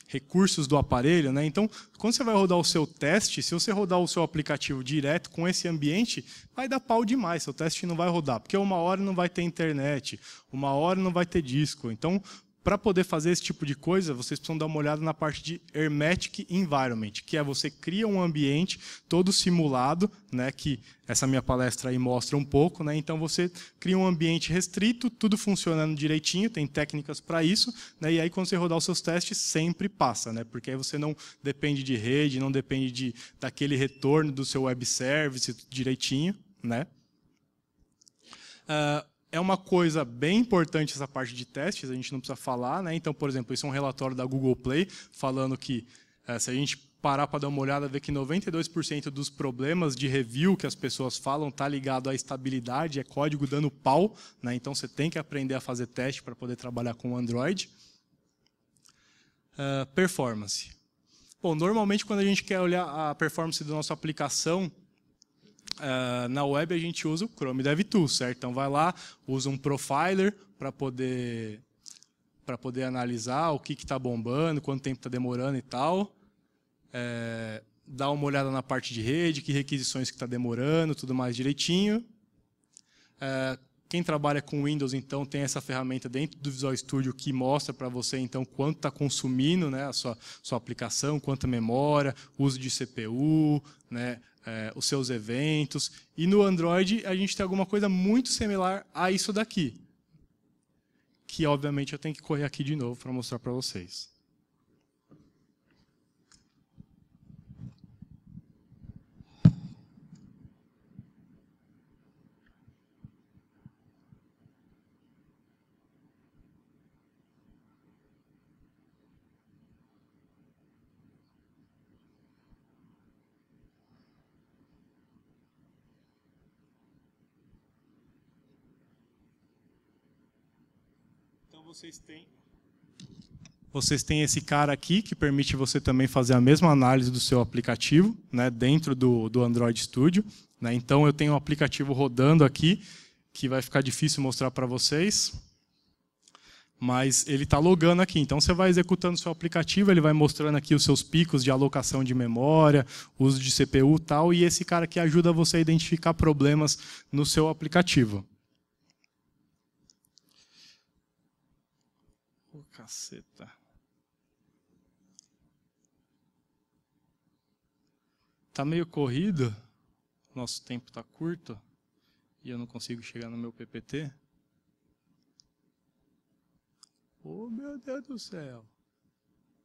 recursos do aparelho, né? Então, quando você vai rodar o seu teste, se você rodar o seu aplicativo direto com esse ambiente, vai dar pau demais, seu teste não vai rodar, porque uma hora não vai ter internet, uma hora não vai ter disco. Então, para poder fazer esse tipo de coisa, vocês precisam dar uma olhada na parte de Hermetic Environment, que é você cria um ambiente todo simulado, né, que essa minha palestra aí mostra um pouco. Né, então, você cria um ambiente restrito, tudo funcionando direitinho, tem técnicas para isso, né, e aí quando você rodar os seus testes, sempre passa, né, porque aí você não depende de rede, não depende de, daquele retorno do seu web service direitinho. Né. Uh, é uma coisa bem importante essa parte de testes, a gente não precisa falar, né? Então, por exemplo, isso é um relatório da Google Play falando que é, se a gente parar para dar uma olhada, ver que 92% dos problemas de review que as pessoas falam está ligado à estabilidade, é código dando pau, né? Então você tem que aprender a fazer teste para poder trabalhar com o Android. Uh, performance. Bom, normalmente quando a gente quer olhar a performance da nossa aplicação, Uh, na web a gente usa o Chrome DevTools, certo? Então vai lá, usa um profiler para poder para poder analisar o que está bombando, quanto tempo está demorando e tal. É, dá uma olhada na parte de rede, que requisições que está demorando, tudo mais direitinho. É, quem trabalha com Windows, então, tem essa ferramenta dentro do Visual Studio que mostra para você, então, quanto está consumindo né, a sua, sua aplicação, quanta memória, uso de CPU, né, é, os seus eventos. E no Android a gente tem alguma coisa muito similar a isso daqui, que obviamente eu tenho que correr aqui de novo para mostrar para vocês. vocês têm vocês têm esse cara aqui que permite você também fazer a mesma análise do seu aplicativo né, dentro do, do Android Studio. Né? Então eu tenho um aplicativo rodando aqui, que vai ficar difícil mostrar para vocês. Mas ele está logando aqui. Então você vai executando o seu aplicativo, ele vai mostrando aqui os seus picos de alocação de memória, uso de CPU e tal, e esse cara aqui ajuda você a identificar problemas no seu aplicativo. Caceta. Tá meio corrido, nosso tempo tá curto e eu não consigo chegar no meu PPT. Oh meu Deus do céu.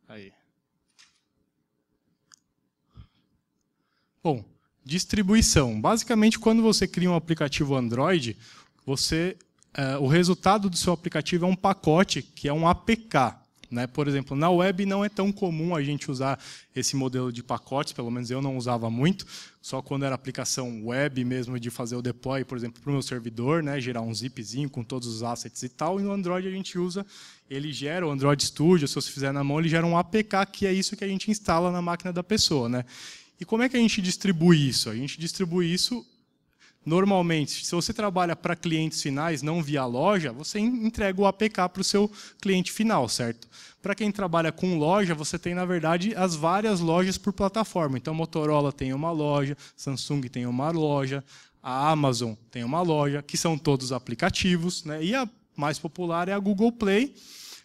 Aí. Bom, distribuição. Basicamente, quando você cria um aplicativo Android, você eh, o resultado do seu aplicativo é um pacote, que é um APK. Né? Por exemplo, na web não é tão comum a gente usar esse modelo de pacotes, pelo menos eu não usava muito, só quando era aplicação web mesmo de fazer o deploy, por exemplo, para o meu servidor, né? gerar um zipzinho com todos os assets e tal, e no Android a gente usa, ele gera o Android Studio, se você fizer na mão, ele gera um APK, que é isso que a gente instala na máquina da pessoa. Né? E como é que a gente distribui isso? A gente distribui isso Normalmente, se você trabalha para clientes finais, não via loja, você entrega o APK para o seu cliente final, certo? Para quem trabalha com loja, você tem, na verdade, as várias lojas por plataforma. Então, Motorola tem uma loja, Samsung tem uma loja, a Amazon tem uma loja, que são todos aplicativos, né? e a mais popular é a Google Play.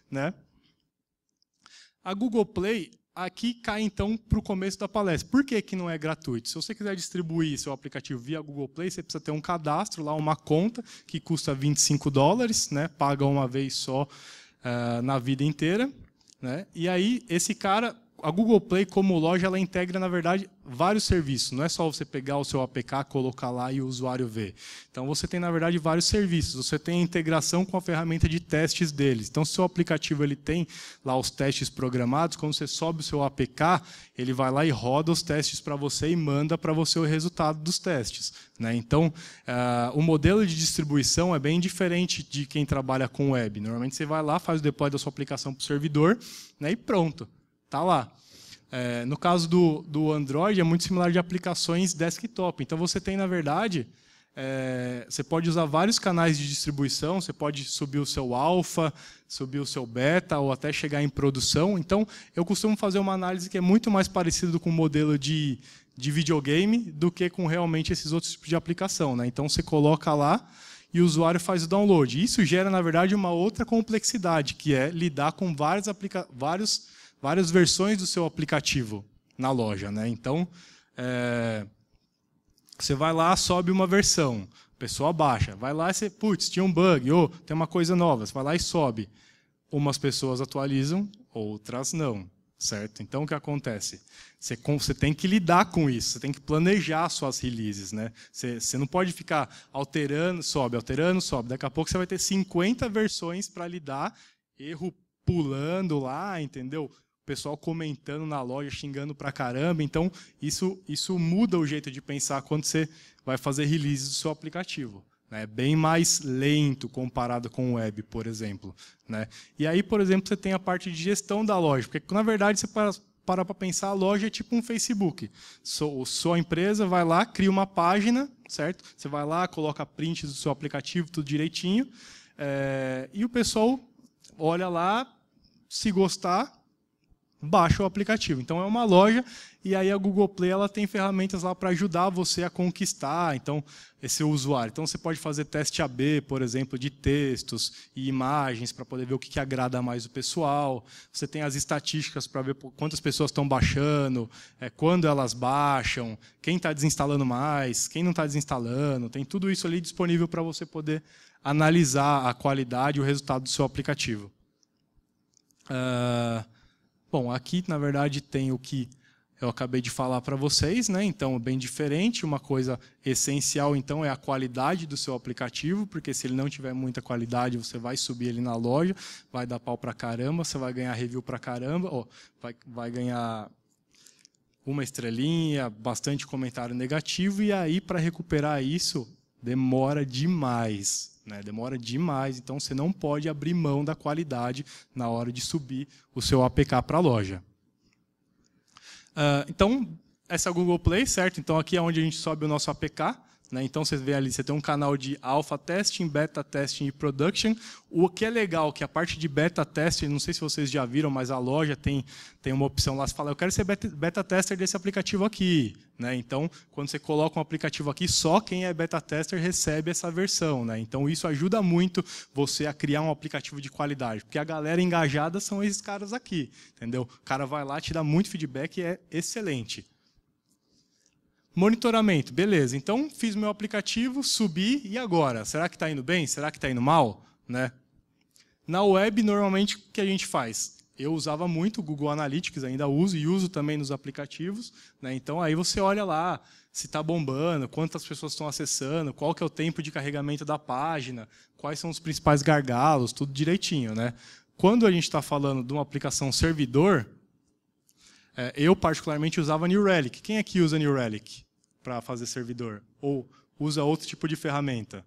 Né? A Google Play aqui cai então para o começo da palestra. Por que, que não é gratuito? Se você quiser distribuir seu aplicativo via Google Play, você precisa ter um cadastro lá, uma conta que custa 25 dólares, né? paga uma vez só uh, na vida inteira. Né? E aí esse cara a Google Play, como loja, ela integra, na verdade, vários serviços. Não é só você pegar o seu APK, colocar lá e o usuário ver. Então, você tem, na verdade, vários serviços. Você tem a integração com a ferramenta de testes deles. Então, se o seu aplicativo ele tem lá os testes programados, quando você sobe o seu APK, ele vai lá e roda os testes para você e manda para você o resultado dos testes. Né? Então, uh, o modelo de distribuição é bem diferente de quem trabalha com web. Normalmente, você vai lá, faz o deploy da sua aplicação para o servidor né, e pronto. Está lá. É, no caso do, do Android, é muito similar de aplicações desktop. Então, você tem, na verdade, é, você pode usar vários canais de distribuição, você pode subir o seu alfa, subir o seu beta, ou até chegar em produção. Então, eu costumo fazer uma análise que é muito mais parecida com o modelo de, de videogame do que com realmente esses outros tipos de aplicação. Né? Então, você coloca lá e o usuário faz o download. Isso gera, na verdade, uma outra complexidade, que é lidar com vários, vários várias versões do seu aplicativo na loja, né? Então, é, você vai lá, sobe uma versão, a pessoa baixa, vai lá e você, putz, tinha um bug, ou tem uma coisa nova, você vai lá e sobe. Umas pessoas atualizam, outras não, certo? Então, o que acontece? Você, você tem que lidar com isso, você tem que planejar suas releases, né? Você, você não pode ficar alterando, sobe, alterando, sobe. Daqui a pouco você vai ter 50 versões para lidar, erro pulando lá, entendeu? pessoal comentando na loja, xingando pra caramba. Então, isso, isso muda o jeito de pensar quando você vai fazer release do seu aplicativo. Né? É né? bem mais lento comparado com o web, por exemplo. Né? E aí, por exemplo, você tem a parte de gestão da loja, porque na verdade você para para pra pensar, a loja é tipo um Facebook. sua empresa vai lá, cria uma página, certo? Você vai lá, coloca prints do seu aplicativo, tudo direitinho. É, e o pessoal olha lá, se gostar, baixa o aplicativo. Então é uma loja e aí a Google Play ela tem ferramentas lá para ajudar você a conquistar então esse usuário. Então você pode fazer teste AB, por exemplo, de textos e imagens para poder ver o que, que agrada mais o pessoal. Você tem as estatísticas para ver quantas pessoas estão baixando, é, quando elas baixam, quem está desinstalando mais, quem não está desinstalando. Tem tudo isso ali disponível para você poder analisar a qualidade e o resultado do seu aplicativo. Uh... Bom, aqui na verdade tem o que eu acabei de falar para vocês, né? Então, bem diferente. Uma coisa essencial, então, é a qualidade do seu aplicativo, porque se ele não tiver muita qualidade, você vai subir ele na loja, vai dar pau para caramba, você vai ganhar review para caramba, ó, vai, vai ganhar uma estrelinha, bastante comentário negativo, e aí, para recuperar isso, demora demais. Né? Demora demais, então você não pode abrir mão da qualidade na hora de subir o seu APK para a loja. Uh, então, essa é a Google Play, certo? Então aqui é onde a gente sobe o nosso APK. Né? Então você vê ali, você tem um canal de alpha testing, beta testing e production. O que é legal, que a parte de beta testing, não sei se vocês já viram, mas a loja tem, tem uma opção lá, você fala, eu quero ser beta, beta tester desse aplicativo aqui. Né? Então, quando você coloca um aplicativo aqui, só quem é beta tester recebe essa versão. Né? Então, isso ajuda muito você a criar um aplicativo de qualidade, porque a galera engajada são esses caras aqui. Entendeu? O cara vai lá, te dá muito feedback e é excelente. Monitoramento, beleza. Então, fiz meu aplicativo, subi, e agora? Será que está indo bem? Será que está indo mal? Né? Na web, normalmente, o que a gente faz? Eu usava muito o Google Analytics, ainda uso, e uso também nos aplicativos. Né? Então, aí você olha lá se está bombando, quantas pessoas estão acessando, qual que é o tempo de carregamento da página, quais são os principais gargalos, tudo direitinho. Né? Quando a gente está falando de uma aplicação servidor, é, eu particularmente usava New Relic. Quem aqui usa New Relic? para fazer servidor? Ou usa outro tipo de ferramenta?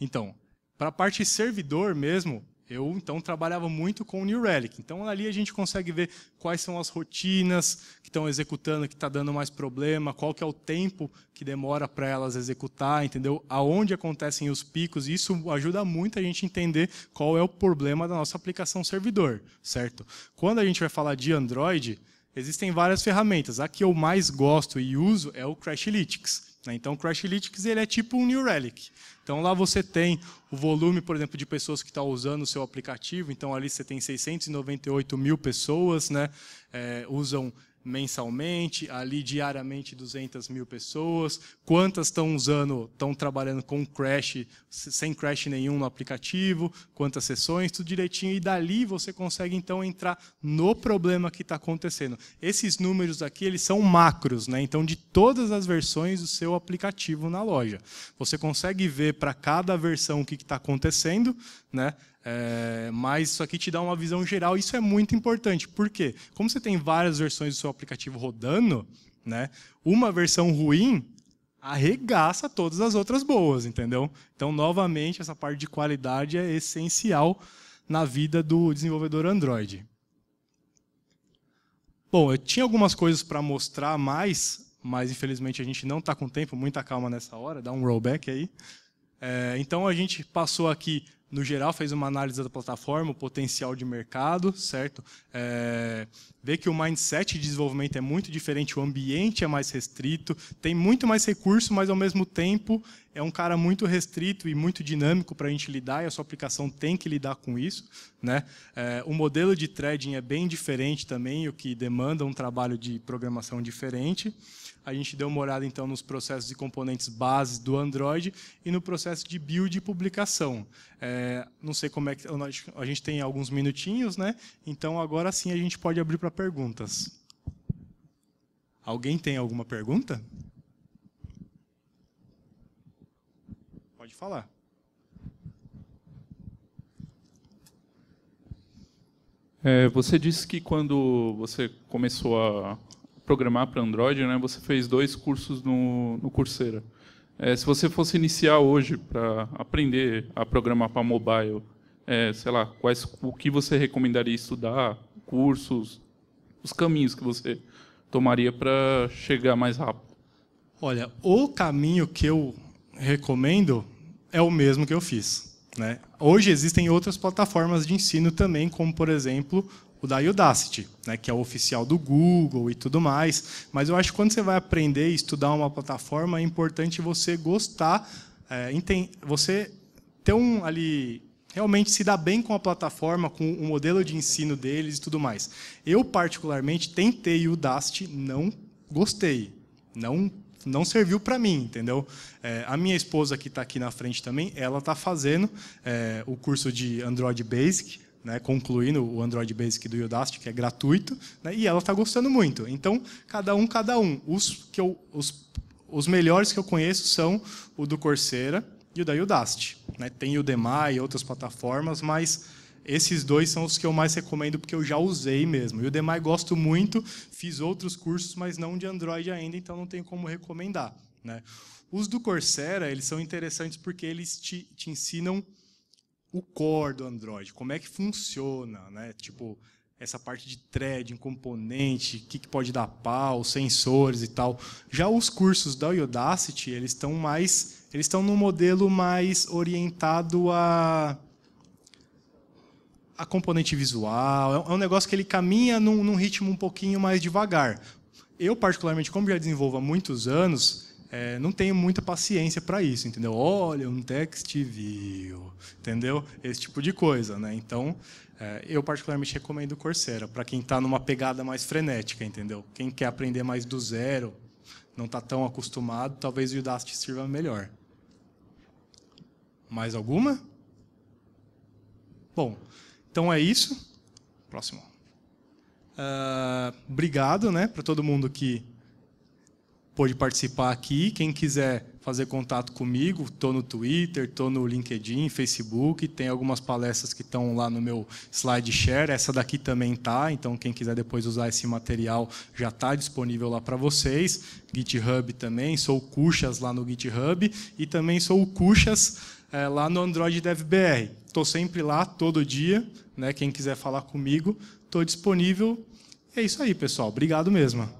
Então, para a parte servidor mesmo, eu então trabalhava muito com o New Relic. Então ali a gente consegue ver quais são as rotinas que estão executando, que está dando mais problema, qual que é o tempo que demora para elas executar, entendeu? Aonde acontecem os picos. Isso ajuda muito a gente entender qual é o problema da nossa aplicação servidor, certo? Quando a gente vai falar de Android, Existem várias ferramentas. A que eu mais gosto e uso é o Crashlytics. Né? Então, o Crashlytics ele é tipo um New Relic. Então, lá você tem o volume, por exemplo, de pessoas que estão tá usando o seu aplicativo. Então, ali você tem 698 mil pessoas né, é, usam mensalmente, ali diariamente 200 mil pessoas, quantas estão usando, estão trabalhando com crash, sem crash nenhum no aplicativo, quantas sessões, tudo direitinho, e dali você consegue então entrar no problema que está acontecendo. Esses números aqui, eles são macros, né? então de todas as versões do seu aplicativo na loja. Você consegue ver para cada versão o que está acontecendo, né? É, mas isso aqui te dá uma visão geral. Isso é muito importante. Por quê? Como você tem várias versões do seu aplicativo rodando, né? Uma versão ruim arregaça todas as outras boas, entendeu? Então, novamente, essa parte de qualidade é essencial na vida do desenvolvedor Android. Bom, eu tinha algumas coisas para mostrar mais, mas infelizmente a gente não está com tempo, muita calma nessa hora, dá um rollback aí. É, então a gente passou aqui no geral, fez uma análise da plataforma, o potencial de mercado, certo? É, vê que o mindset de desenvolvimento é muito diferente, o ambiente é mais restrito, tem muito mais recurso, mas ao mesmo tempo é um cara muito restrito e muito dinâmico para a gente lidar, e a sua aplicação tem que lidar com isso. Né? É, o modelo de trading é bem diferente também, o que demanda um trabalho de programação diferente. A gente deu uma olhada, então, nos processos e componentes base do Android e no processo de build e publicação. É, não sei como é que... A gente tem alguns minutinhos, né? Então, agora sim, a gente pode abrir para perguntas. Alguém tem alguma pergunta? Pergunta? Pode falar. É, você disse que quando você começou a programar para Android, né, você fez dois cursos no, no Coursera. É, se você fosse iniciar hoje para aprender a programar para mobile, é, sei lá, quais, o que você recomendaria estudar, cursos, os caminhos que você tomaria para chegar mais rápido? Olha, o caminho que eu recomendo é o mesmo que eu fiz. Né? Hoje existem outras plataformas de ensino também, como, por exemplo, o da Udacity, né, que é o oficial do Google e tudo mais. Mas eu acho que quando você vai aprender e estudar uma plataforma, é importante você gostar, é, você ter um ali realmente se dar bem com a plataforma, com o modelo de ensino deles e tudo mais. Eu, particularmente, tentei o Udacity, não gostei. Não não serviu para mim, entendeu? É, a minha esposa que está aqui na frente também, ela está fazendo é, o curso de Android Basic, né, concluindo o Android Basic do Udacity, que é gratuito, né, e ela está gostando muito. Então, cada um, cada um. Os, que eu, os, os melhores que eu conheço são o do Coursera e o da Udacity. Né? Tem o Udemy e outras plataformas, mas esses dois são os que eu mais recomendo porque eu já usei mesmo. E o Demai gosto muito, fiz outros cursos, mas não de Android ainda, então não tenho como recomendar. Né? Os do Coursera, eles são interessantes porque eles te, te ensinam o core do Android, como é que funciona, né? Tipo, essa parte de threading, componente, o que, que, pode dar pau, sensores e tal. Já os cursos da Udacity, eles estão mais, eles estão num modelo mais orientado a a componente visual, é, é um negócio que ele caminha num, num ritmo um pouquinho mais devagar. Eu, particularmente, como já desenvolvo há muitos anos, é, não tenho muita paciência para isso, entendeu? Olha, um text view, entendeu? Esse tipo de coisa, né? Então, é, eu particularmente recomendo o Coursera para quem está numa pegada mais frenética, entendeu? Quem quer aprender mais do zero, não está tão acostumado, talvez o Udacity sirva melhor. Mais alguma? Bom, então é isso. Próximo. Uh, obrigado né, para todo mundo que pôde participar aqui. Quem quiser fazer contato comigo, estou no Twitter, estou no LinkedIn, Facebook, tem algumas palestras que estão lá no meu SlideShare, essa daqui também tá, então quem quiser depois usar esse material já está disponível lá para vocês. GitHub também, sou o Cuxas lá no GitHub e também sou o Cuxas é, eh, lá no Android DevBR. Estou sempre lá, todo dia. Né? Quem quiser falar comigo, estou disponível. É isso aí, pessoal. Obrigado mesmo.